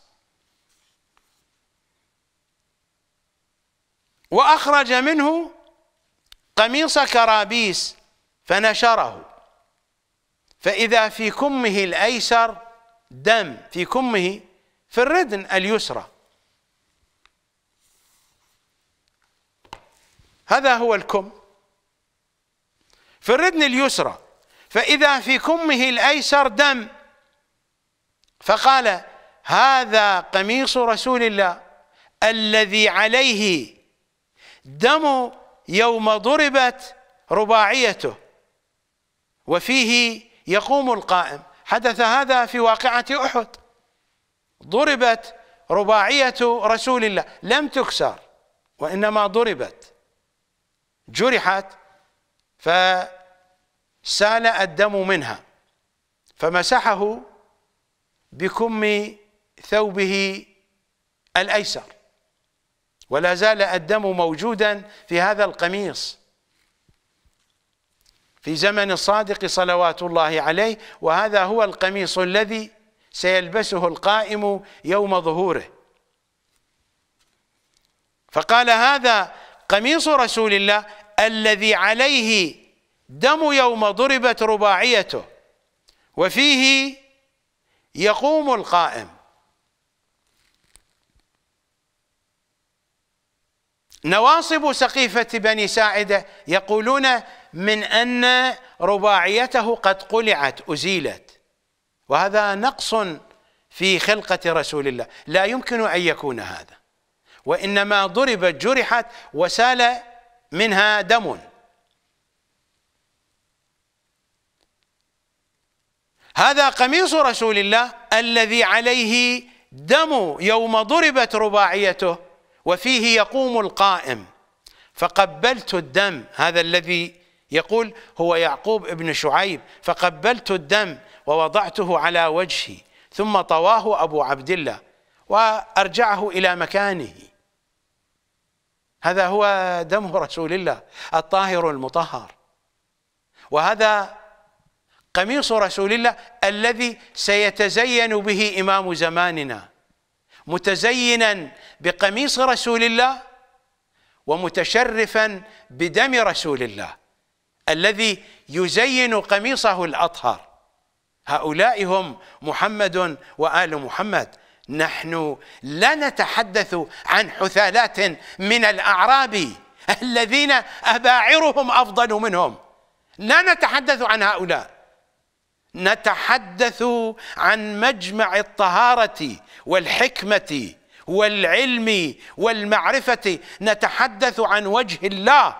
[SPEAKER 1] وأخرج منه قميص كرابيس فنشره فإذا في كمه الأيسر دم في كمه في الردن اليسرى هذا هو الكم في الردن اليسرى فإذا في كمه الأيسر دم فقال هذا قميص رسول الله الذي عليه دم يوم ضربت رباعيته وفيه يقوم القائم حدث هذا في واقعة أحد ضربت رباعية رسول الله لم تكسر وإنما ضربت جرحت فسال الدم منها فمسحه بكم ثوبه الأيسر ولا زال الدم موجودا في هذا القميص في زمن الصادق صلوات الله عليه وهذا هو القميص الذي سيلبسه القائم يوم ظهوره فقال هذا قميص رسول الله الذي عليه دم يوم ضربت رباعيته وفيه يقوم القائم نواصب سقيفة بني ساعدة يقولون من أن رباعيته قد قلعت أزيلت وهذا نقص في خلقة رسول الله لا يمكن أن يكون هذا وإنما ضربت جرحت وسال منها دم هذا قميص رسول الله الذي عليه دم يوم ضربت رباعيته وفيه يقوم القائم فقبلت الدم هذا الذي يقول هو يعقوب ابن شعيب فقبلت الدم ووضعته على وجهي ثم طواه أبو عبد الله وأرجعه إلى مكانه هذا هو دم رسول الله الطاهر المطهر وهذا قميص رسول الله الذي سيتزين به إمام زماننا متزينا بقميص رسول الله ومتشرفا بدم رسول الله الذي يزين قميصه الأطهر هؤلاء هم محمد وآل محمد نحن لا نتحدث عن حثالات من الأعراب الذين أباعرهم أفضل منهم لا نتحدث عن هؤلاء نتحدث عن مجمع الطهارة والحكمة والعلم والمعرفة نتحدث عن وجه الله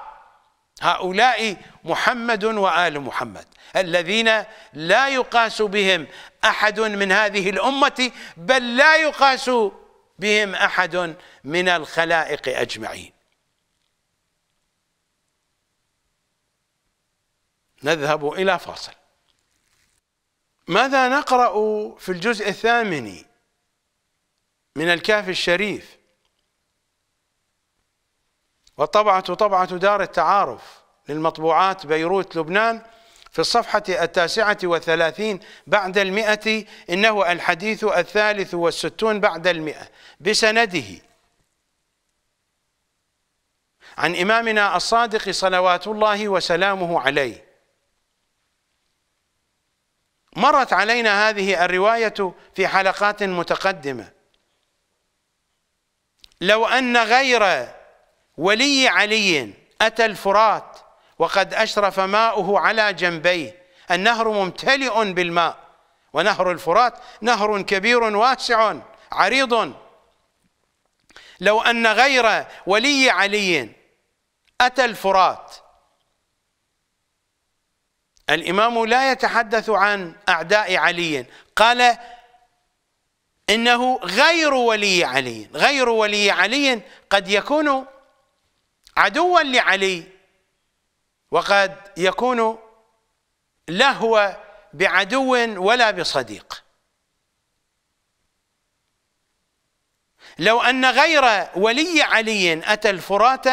[SPEAKER 1] هؤلاء محمد وآل محمد الذين لا يقاس بهم أحد من هذه الأمة بل لا يقاس بهم أحد من الخلائق أجمعين نذهب إلى فاصل ماذا نقرأ في الجزء الثامن من الكهف الشريف والطبعة طبعة دار التعارف للمطبوعات بيروت لبنان في الصفحة التاسعة وثلاثين بعد المئة إنه الحديث الثالث والستون بعد المئة بسنده عن إمامنا الصادق صلوات الله وسلامه عليه مرت علينا هذه الرواية في حلقات متقدمة لو أن غير ولي علي أتى الفرات وقد أشرف ماؤه على جنبيه النهر ممتلئ بالماء ونهر الفرات نهر كبير واسع عريض لو أن غير ولي علي أتى الفرات الإمام لا يتحدث عن أعداء علي قال إنه غير ولي علي غير ولي علي قد يكون عدوا لعلي وقد يكون لا هو بعدو ولا بصديق لو أن غير ولي علي أتى الفرات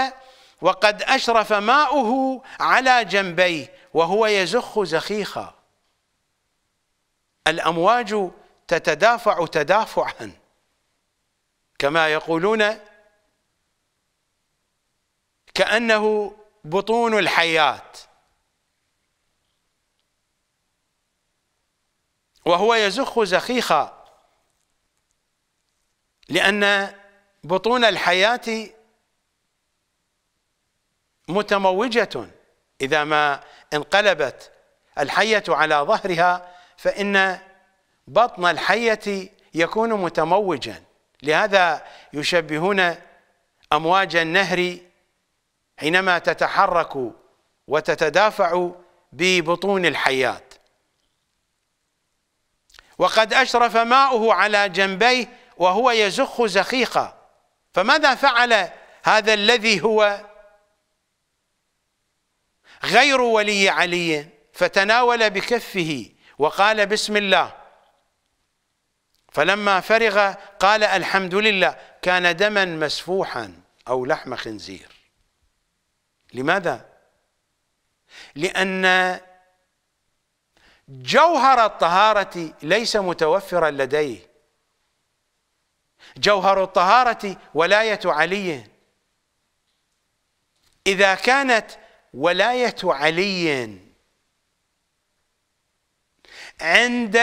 [SPEAKER 1] وقد أشرف ماؤه على جنبيه وهو يزخ زخيخا الأمواج تتدافع تدافعا كما يقولون كأنه بطون الحياة وهو يزخ زخيخا لأن بطون الحياة متموجة إذا ما انقلبت الحية على ظهرها فإن بطن الحية يكون متموجا لهذا يشبهون أمواج النهر حينما تتحرك وتتدافع ببطون الحيات وقد أشرف ماؤه على جنبيه وهو يزخ زخيقا فماذا فعل هذا الذي هو غير ولي علي فتناول بكفه وقال بسم الله فلما فرغ قال الحمد لله كان دما مسفوحا أو لحم خنزير لماذا؟ لأن جوهر الطهارة ليس متوفرا لديه جوهر الطهارة ولاية علي إذا كانت ولاية علي عند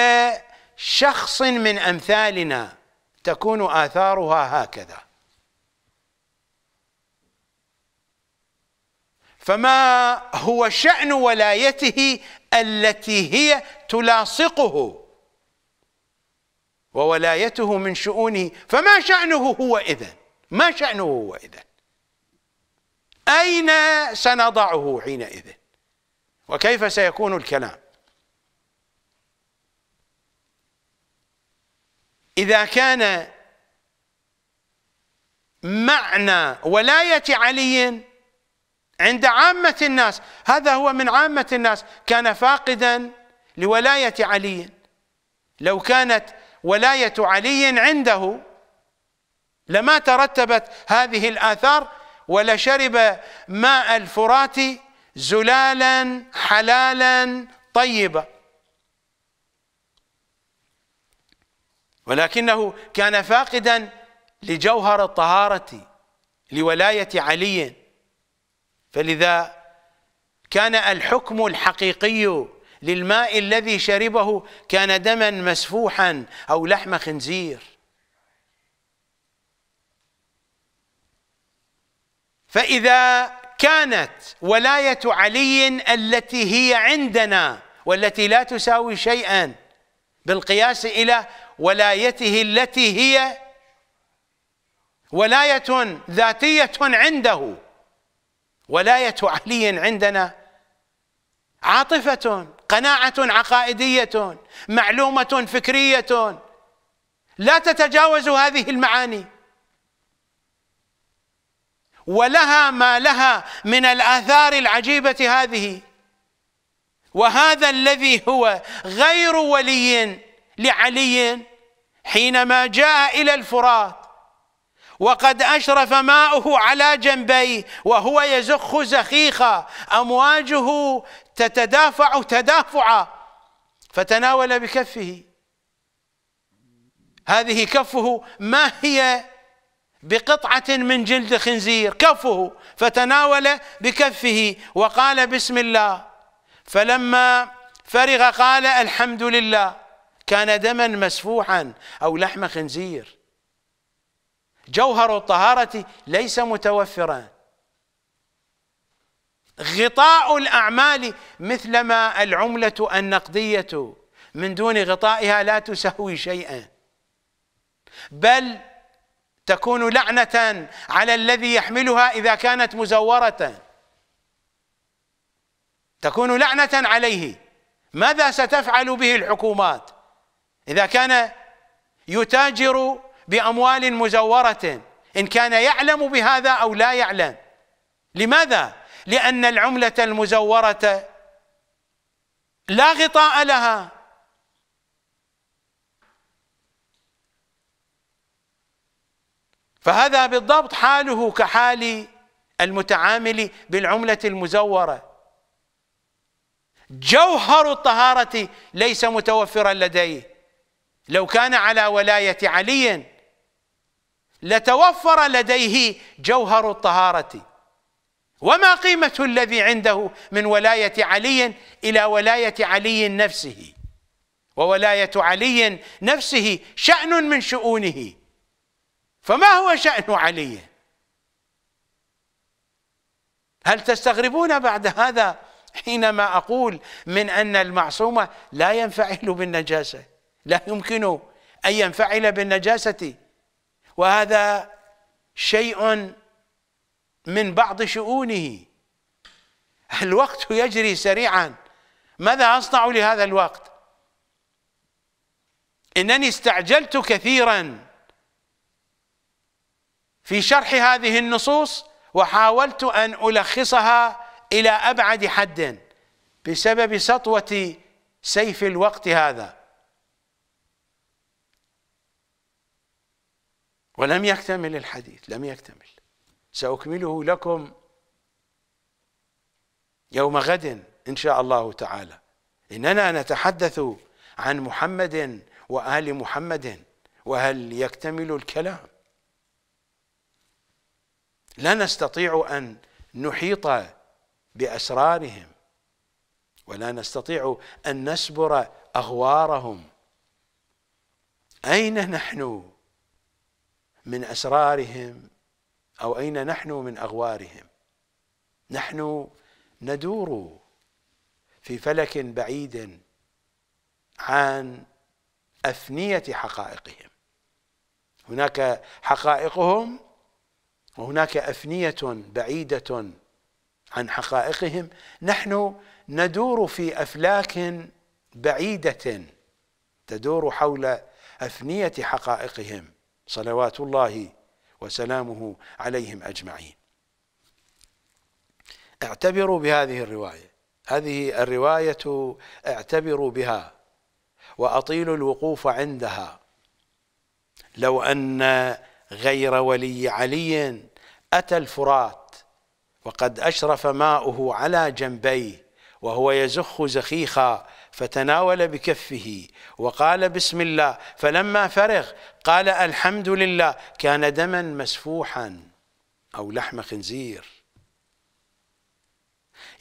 [SPEAKER 1] شخص من أمثالنا تكون آثارها هكذا فما هو شأن ولايته التي هي تلاصقه وولايته من شؤونه فما شأنه هو إذن ما شأنه هو إذن أين سنضعه حينئذ وكيف سيكون الكلام إذا كان معنى ولاية علي عند عامة الناس هذا هو من عامة الناس كان فاقدا لولاية علي لو كانت ولاية علي عنده لما ترتبت هذه الآثار ولشرب ماء الفرات زلالا حلالا طيبا ولكنه كان فاقدا لجوهر الطهارة لولاية علي فلذا كان الحكم الحقيقي للماء الذي شربه كان دما مسفوحا او لحم خنزير فاذا كانت ولايه علي التي هي عندنا والتي لا تساوي شيئا بالقياس الى ولايته التي هي ولايه ذاتيه عنده ولاية علي عندنا عاطفة قناعة عقائدية معلومة فكرية لا تتجاوز هذه المعاني ولها ما لها من الآثار العجيبة هذه وهذا الذي هو غير ولي لعلي حينما جاء إلى الفرات وقد أشرف ماؤه على جنبيه وهو يزخ زخيخا أمواجه تتدافع تدافعا فتناول بكفه هذه كفه ما هي بقطعة من جلد خنزير كفه فتناول بكفه وقال بسم الله فلما فرغ قال الحمد لله كان دما مسفوحا أو لحم خنزير جوهر الطهارة ليس متوفرا غطاء الأعمال مثلما العملة النقدية من دون غطائها لا تسوي شيئا بل تكون لعنة على الذي يحملها إذا كانت مزورة تكون لعنة عليه ماذا ستفعل به الحكومات إذا كان يتاجر باموال مزوره ان كان يعلم بهذا او لا يعلم لماذا لان العمله المزوره لا غطاء لها فهذا بالضبط حاله كحال المتعامل بالعمله المزوره جوهر الطهاره ليس متوفرا لديه لو كان على ولايه علي لتوفر لديه جوهر الطهارة وما قيمة الذي عنده من ولاية علي إلى ولاية علي نفسه وولاية علي نفسه شأن من شؤونه فما هو شأن علي هل تستغربون بعد هذا حينما أقول من أن المعصوم لا ينفعل بالنجاسة لا يمكن أن ينفعل بالنجاسة وهذا شيء من بعض شؤونه الوقت يجري سريعا ماذا أصنع لهذا الوقت إنني استعجلت كثيرا في شرح هذه النصوص وحاولت أن ألخصها إلى أبعد حد بسبب سطوة سيف الوقت هذا ولم يكتمل الحديث لم يكتمل سأكمله لكم يوم غد إن شاء الله تعالى إننا نتحدث عن محمد وآل محمد وهل يكتمل الكلام لا نستطيع أن نحيط بأسرارهم ولا نستطيع أن نسبر أغوارهم أين نحن؟ من اسرارهم او اين نحن من اغوارهم نحن ندور في فلك بعيد عن أفنية حقائقهم هناك حقائقهم وهناك أفنية بعيدة عن حقائقهم نحن ندور في أفلاك بعيدة تدور حول أفنية حقائقهم صلوات الله وسلامه عليهم أجمعين اعتبروا بهذه الرواية هذه الرواية اعتبروا بها وأطيلوا الوقوف عندها لو أن غير ولي علي أتى الفرات وقد أشرف ماؤه على جنبيه وهو يزخ زخيخا فتناول بكفه وقال بسم الله فلما فرغ قال الحمد لله كان دما مسفوحا أو لحم خنزير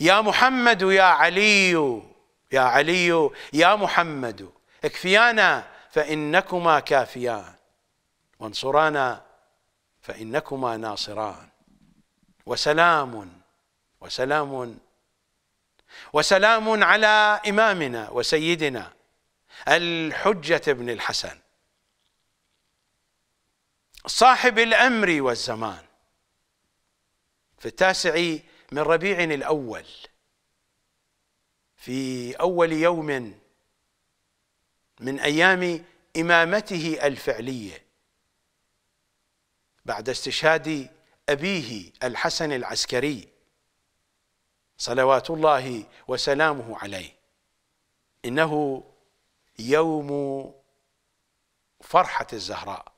[SPEAKER 1] يا محمد يا علي يا علي يا محمد اكفيانا فإنكما كافيان وانصرانا فإنكما ناصران وسلام وسلام وسلام على إمامنا وسيدنا الحجة بن الحسن صاحب الأمر والزمان في التاسع من ربيع الأول في أول يوم من أيام إمامته الفعلية بعد استشهاد أبيه الحسن العسكري صلوات الله وسلامه عليه انه يوم فرحه الزهراء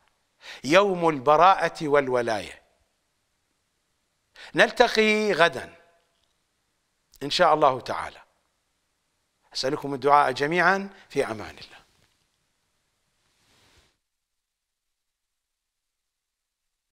[SPEAKER 1] يوم البراءه والولايه نلتقي غدا ان شاء الله تعالى اسالكم الدعاء جميعا في امان الله